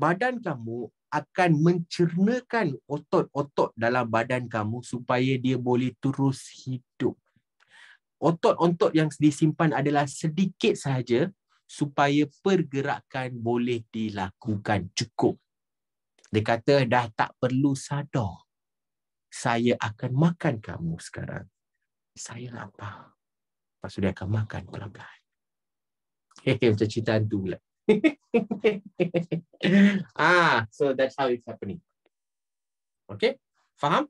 Badan kamu akan mencernakan otot-otot dalam badan kamu supaya dia boleh terus hidup. Otot-otot yang disimpan adalah sedikit sahaja supaya pergerakan boleh dilakukan cukup. Dia kata dah tak perlu sadar. Saya akan makan kamu sekarang saya lapar. Lepas tu dia akan makan pelanggan. pelan Hehehe, macam cerita hantu pula. ah, so that's how it's happening. Okay, faham?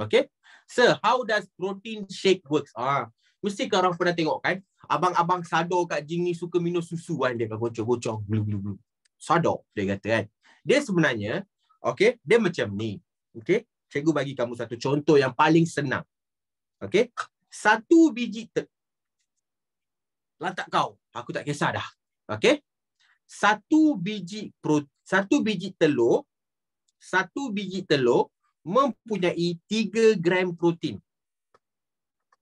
Okay, so how does protein shake works? Ah, mesti kau orang pernah tengok kan? Abang-abang sado kat jing suka minum susu kan? Dia akan gocok-gocok, glu-glu-glu. Sado, dia kata kan? Dia sebenarnya, okay, dia macam ni. Okay, cikgu bagi kamu satu contoh yang paling senang. Okey. Satu biji ter. Lantak kau. Aku tak kisah dah. Okey. Satu biji protein, satu biji telur satu biji telur mempunyai 3 gram protein.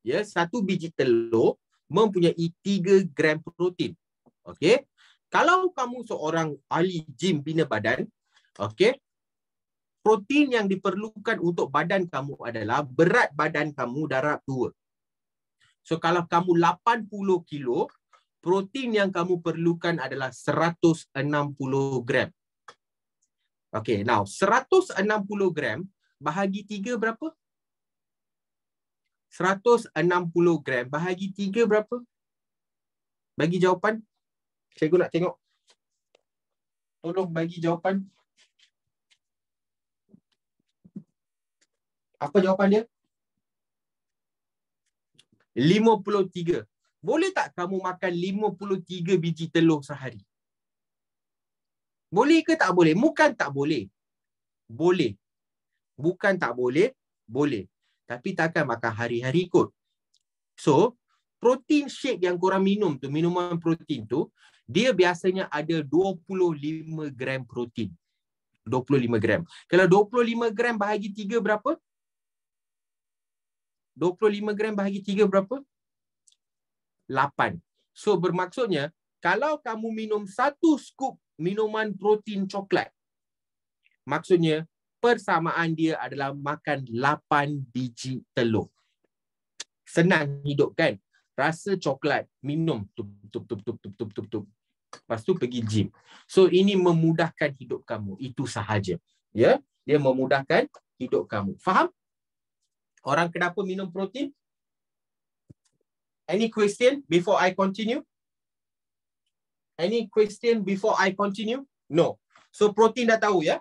Ya, satu biji telur mempunyai 3 gram protein. Okey. Kalau kamu seorang ahli gym bina badan, okey, protein yang diperlukan untuk badan kamu adalah berat badan kamu darab dua. So kalau kamu 80 kilo, protein yang kamu perlukan adalah 160 gram. Okay, now 160 gram bahagi tiga berapa? 160 gram bahagi tiga berapa? Bagi jawapan. Cikgu nak tengok. Tolong bagi jawapan. Apa jawapan dia? 53. Boleh tak kamu makan 53 biji telur sehari? Boleh ke tak boleh? Bukan tak boleh. Boleh. Bukan tak boleh, boleh. Tapi takkan makan hari-hari kot. So, protein shake yang korang minum tu, minuman protein tu, dia biasanya ada 25 gram protein. 25 gram. Kalau 25 gram bahagi 3 berapa? 25 gram bahagi 3 berapa? 8. So bermaksudnya kalau kamu minum satu scoop minuman protein coklat, maksudnya persamaan dia adalah makan 8 biji telur. Senang hidup kan? Rasa coklat, minum, tup, tup, tup, tup, tup, tup, tup, tup. Lepas tu pergi gym. So ini memudahkan hidup kamu. Itu sahaja. Ya? Dia memudahkan hidup kamu. Faham? Orang kenapa minum protein? Any question before I continue? Any question before I continue? No. So protein dah tahu ya.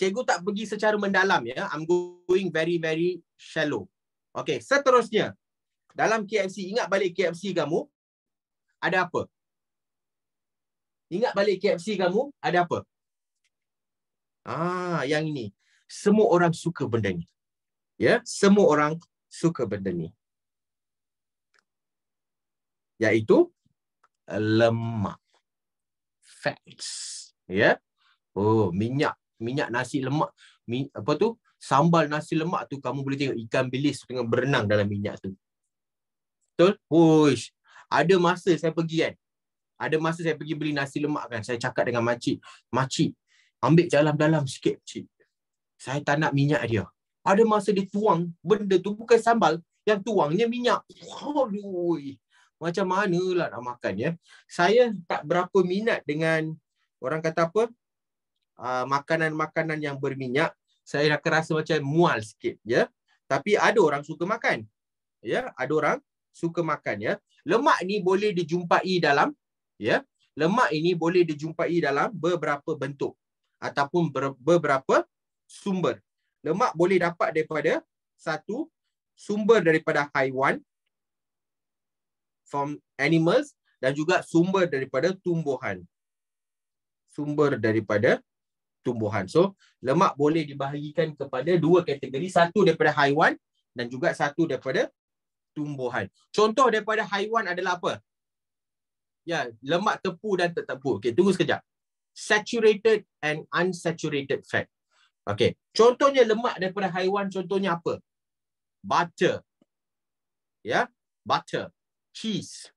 Cikgu tak pergi secara mendalam ya. I'm going very very shallow. Okay, seterusnya. Dalam KFC, ingat balik KFC kamu. Ada apa? Ingat balik KFC kamu, ada apa? Ah, yang ini. Semua orang suka benda ni ya semua orang suka benda ni iaitu lemak fats ya oh minyak minyak nasi lemak Mi, apa tu sambal nasi lemak tu kamu boleh tengok ikan bilis dengan berenang dalam minyak tu betul push ada masa saya pergi kan ada masa saya pergi beli nasi lemak kan saya cakap dengan makcik makcik ambil jalan dalam sikit cik saya tak nak minyak dia ada masa dia tuang benda tu bukan sambal yang tuangnya minyak. Aduh. Macam mana lah nak makan ya. Saya tak berapa minat dengan orang kata apa? Ah, makanan-makanan yang berminyak. Saya nak rasa macam mual sikit ya. Tapi ada orang suka makan. Ya, ada orang suka makan ya. Lemak ni boleh dijumpai dalam ya. Lemak ini boleh dijumpai dalam beberapa bentuk ataupun beberapa sumber. Lemak boleh dapat daripada satu sumber daripada haiwan from animals dan juga sumber daripada tumbuhan. Sumber daripada tumbuhan. So, lemak boleh dibahagikan kepada dua kategori. Satu daripada haiwan dan juga satu daripada tumbuhan. Contoh daripada haiwan adalah apa? Ya, lemak tepu dan tetepu. Okey, tunggu sekejap. Saturated and unsaturated fat. Okey. Contohnya lemak daripada haiwan contohnya apa? Butter. Ya, yeah? butter. Cheese.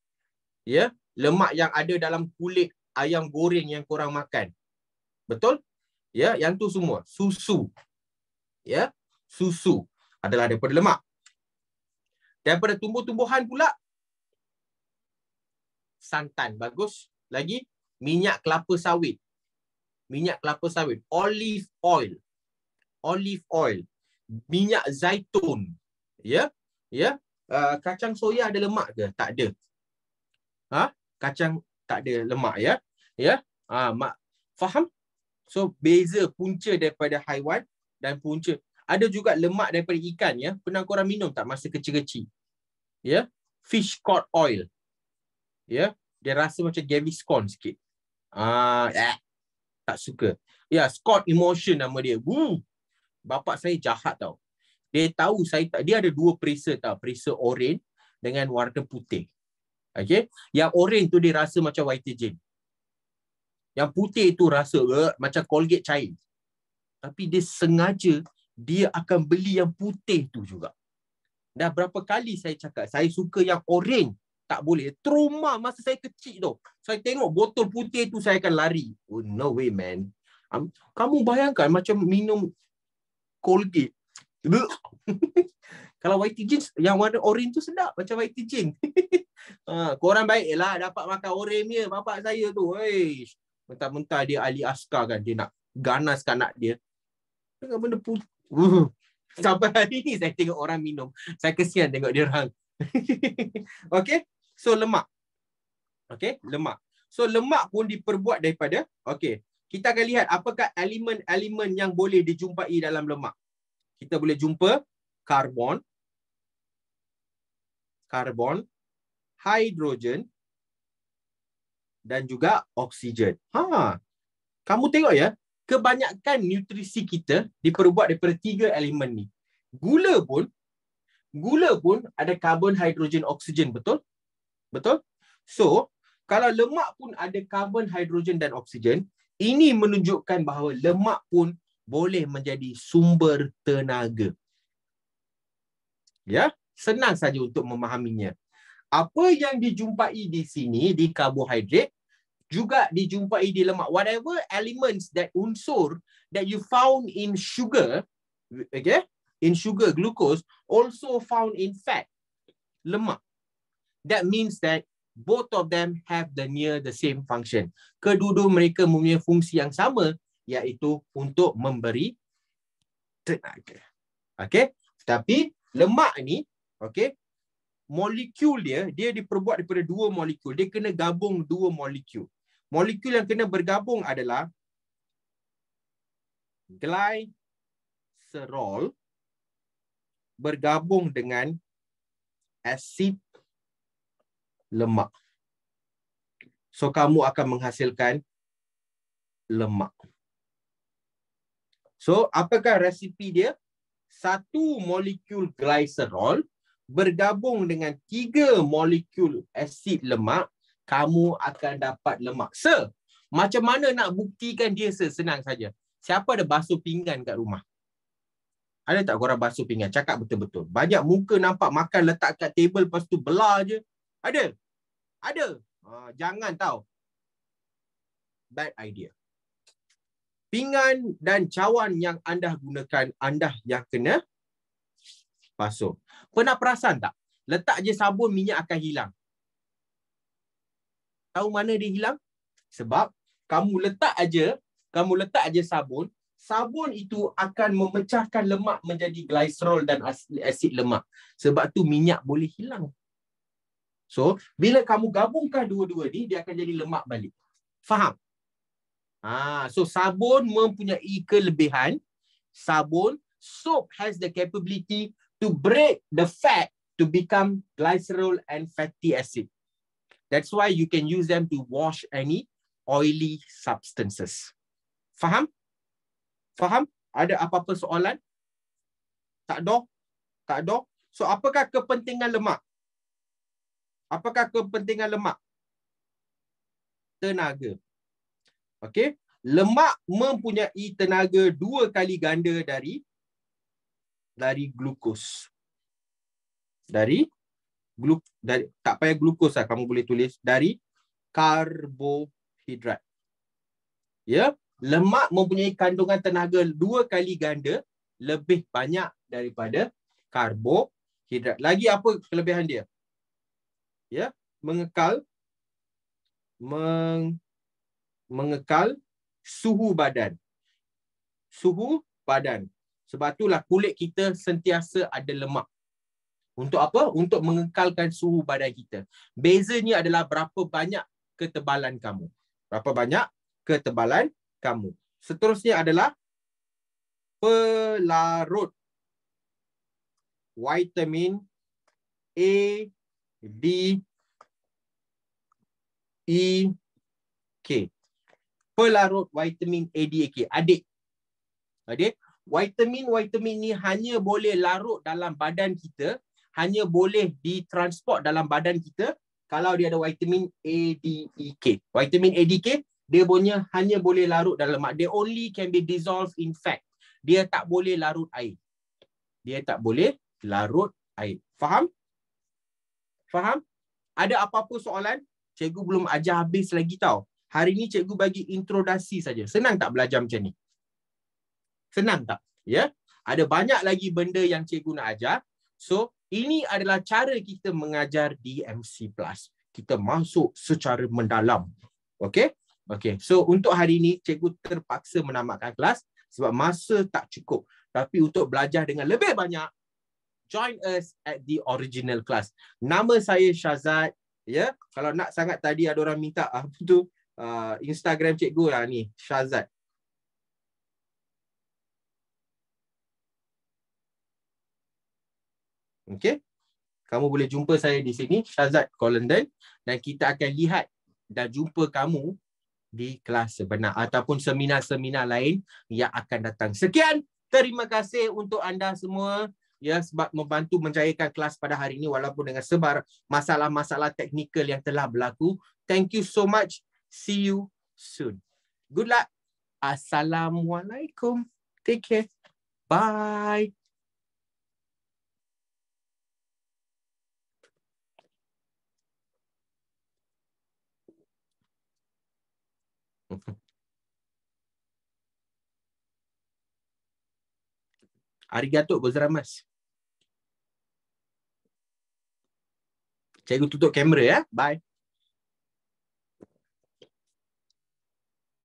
Ya, yeah? lemak yang ada dalam kulit ayam goreng yang korang makan. Betul? Ya, yeah? yang tu semua. Susu. Ya, yeah? susu adalah daripada lemak. Daripada tumbuh-tumbuhan pula santan bagus lagi minyak kelapa sawit minyak kelapa sawit olive oil olive oil, minyak zaitun. Ya? Ya? Uh, kacang soya ada lemak ke? Tak ada. Ha? Kacang tak ada lemak ya. Ya? ah, ha, mak faham? So beza punca daripada haiwan dan punca ada juga lemak daripada ikan ya. Pernah korang minum tak masa kecil-kecil? Ya? Fish cod oil. Ya? Dia rasa macam Gaviscon sikit. Ah, eh. tak suka. Ya, Scott Emotion nama dia. Woo bapa saya jahat tau. Dia tahu saya tak, dia ada dua perisa tau, perisa oren dengan warna putih. Okey, yang oren tu dia rasa macam white gin. Yang putih tu rasa uh, macam Colgate cair. Tapi dia sengaja dia akan beli yang putih tu juga. Dah berapa kali saya cakap saya suka yang oren tak boleh. Trauma masa saya kecil tu. Saya tengok botol putih tu saya akan lari. Oh, no way man. Um, kamu bayangkan macam minum Colgate. Kalau white jeans yang warna orange tu sedap macam white jeans. ha, korang lah dapat makan orange dia bapak saya tu. Weish. Mentah-mentah dia ahli askar kan dia nak ganaskan anak dia. Dengan benda pun uh. Sampai hari ni saya tengok orang minum. Saya kesian tengok dia orang. okay. So lemak. Okay. Lemak. So lemak pun diperbuat daripada. Okay kita akan lihat apakah elemen-elemen yang boleh dijumpai dalam lemak. Kita boleh jumpa karbon, karbon, hidrogen dan juga oksigen. Ha. Kamu tengok ya, kebanyakan nutrisi kita diperbuat daripada tiga elemen ni. Gula pun gula pun ada karbon, hidrogen, oksigen, betul? Betul? So, kalau lemak pun ada karbon, hidrogen dan oksigen, ini menunjukkan bahawa lemak pun boleh menjadi sumber tenaga. Ya, senang saja untuk memahaminya. Apa yang dijumpai di sini di karbohidrat juga dijumpai di lemak. Whatever elements that unsur that you found in sugar, okay, in sugar glucose also found in fat, lemak. That means that both of them have the near the same function. Kedua-dua mereka mempunyai fungsi yang sama iaitu untuk memberi tenaga. Okey? Tapi lemak ni, okey? Molekul dia dia diperbuat daripada dua molekul. Dia kena gabung dua molekul. Molekul yang kena bergabung adalah glycerol bergabung dengan asid lemak. So kamu akan menghasilkan lemak. So apakah resipi dia? Satu molekul glycerol bergabung dengan tiga molekul asid lemak, kamu akan dapat lemak. Sir, macam mana nak buktikan dia sir? Senang saja. Siapa ada basuh pinggan kat rumah? Ada tak korang basuh pinggan? Cakap betul-betul. Banyak muka nampak makan letak kat table lepas tu belah je. Ada? Ada. Uh, jangan tahu. Bad idea. Pingan dan cawan yang anda gunakan, anda yang kena basuh. Pernah perasan tak? Letak je sabun, minyak akan hilang. Tahu mana dia hilang? Sebab kamu letak aja, kamu letak aja sabun, sabun itu akan memecahkan lemak menjadi gliserol dan asid lemak. Sebab tu minyak boleh hilang So, bila kamu gabungkan dua-dua ni, dia akan jadi lemak balik. Faham? Ha, so, sabun mempunyai kelebihan. Sabun, soap has the capability to break the fat to become glycerol and fatty acid. That's why you can use them to wash any oily substances. Faham? Faham? Ada apa-apa soalan? Tak ada? Tak ada? So, apakah kepentingan lemak? Apakah kepentingan lemak? Tenaga. Okey, lemak mempunyai tenaga dua kali ganda dari dari glukos. Dari gluk dari tak payah glukos lah, kamu boleh tulis dari karbohidrat. Ya, yeah? lemak mempunyai kandungan tenaga dua kali ganda lebih banyak daripada karbohidrat. Lagi apa kelebihan dia? ya mengekal meng, mengekal suhu badan suhu badan sebab itulah kulit kita sentiasa ada lemak untuk apa untuk mengekalkan suhu badan kita bezanya adalah berapa banyak ketebalan kamu berapa banyak ketebalan kamu seterusnya adalah pelarut vitamin A D, E, K. Pelarut vitamin A, D, K. Adik. Adik. Vitamin-vitamin ni hanya boleh larut dalam badan kita. Hanya boleh ditransport dalam badan kita kalau dia ada vitamin A, D, E, K. Vitamin A, D, K, dia punya hanya boleh larut dalam lemak. They only can be dissolved in fat. Dia tak boleh larut air. Dia tak boleh larut air. Faham? Faham? Ada apa-apa soalan? Cikgu belum ajar habis lagi tau. Hari ni cikgu bagi introdasi saja. Senang tak belajar macam ni? Senang tak? Ya? Ada banyak lagi benda yang cikgu nak ajar. So, ini adalah cara kita mengajar DMC Plus. Kita masuk secara mendalam. Okay? Okay. So, untuk hari ni cikgu terpaksa menamatkan kelas sebab masa tak cukup. Tapi untuk belajar dengan lebih banyak, join us at the original class. Nama saya Shazad. Ya, yeah? kalau nak sangat tadi ada orang minta ah, apa tu uh, Instagram cikgu lah ni, Shazad. Okay. Kamu boleh jumpa saya di sini, Shazad Colendon. Dan kita akan lihat dan jumpa kamu di kelas sebenar ataupun seminar-seminar lain yang akan datang. Sekian. Terima kasih untuk anda semua ya sebab membantu menjayakan kelas pada hari ini walaupun dengan sebar masalah-masalah teknikal yang telah berlaku. Thank you so much. See you soon. Good luck. Assalamualaikum. Take care. Bye. Arigatou gozaimasu. Cikgu tutup kamera ya. Bye.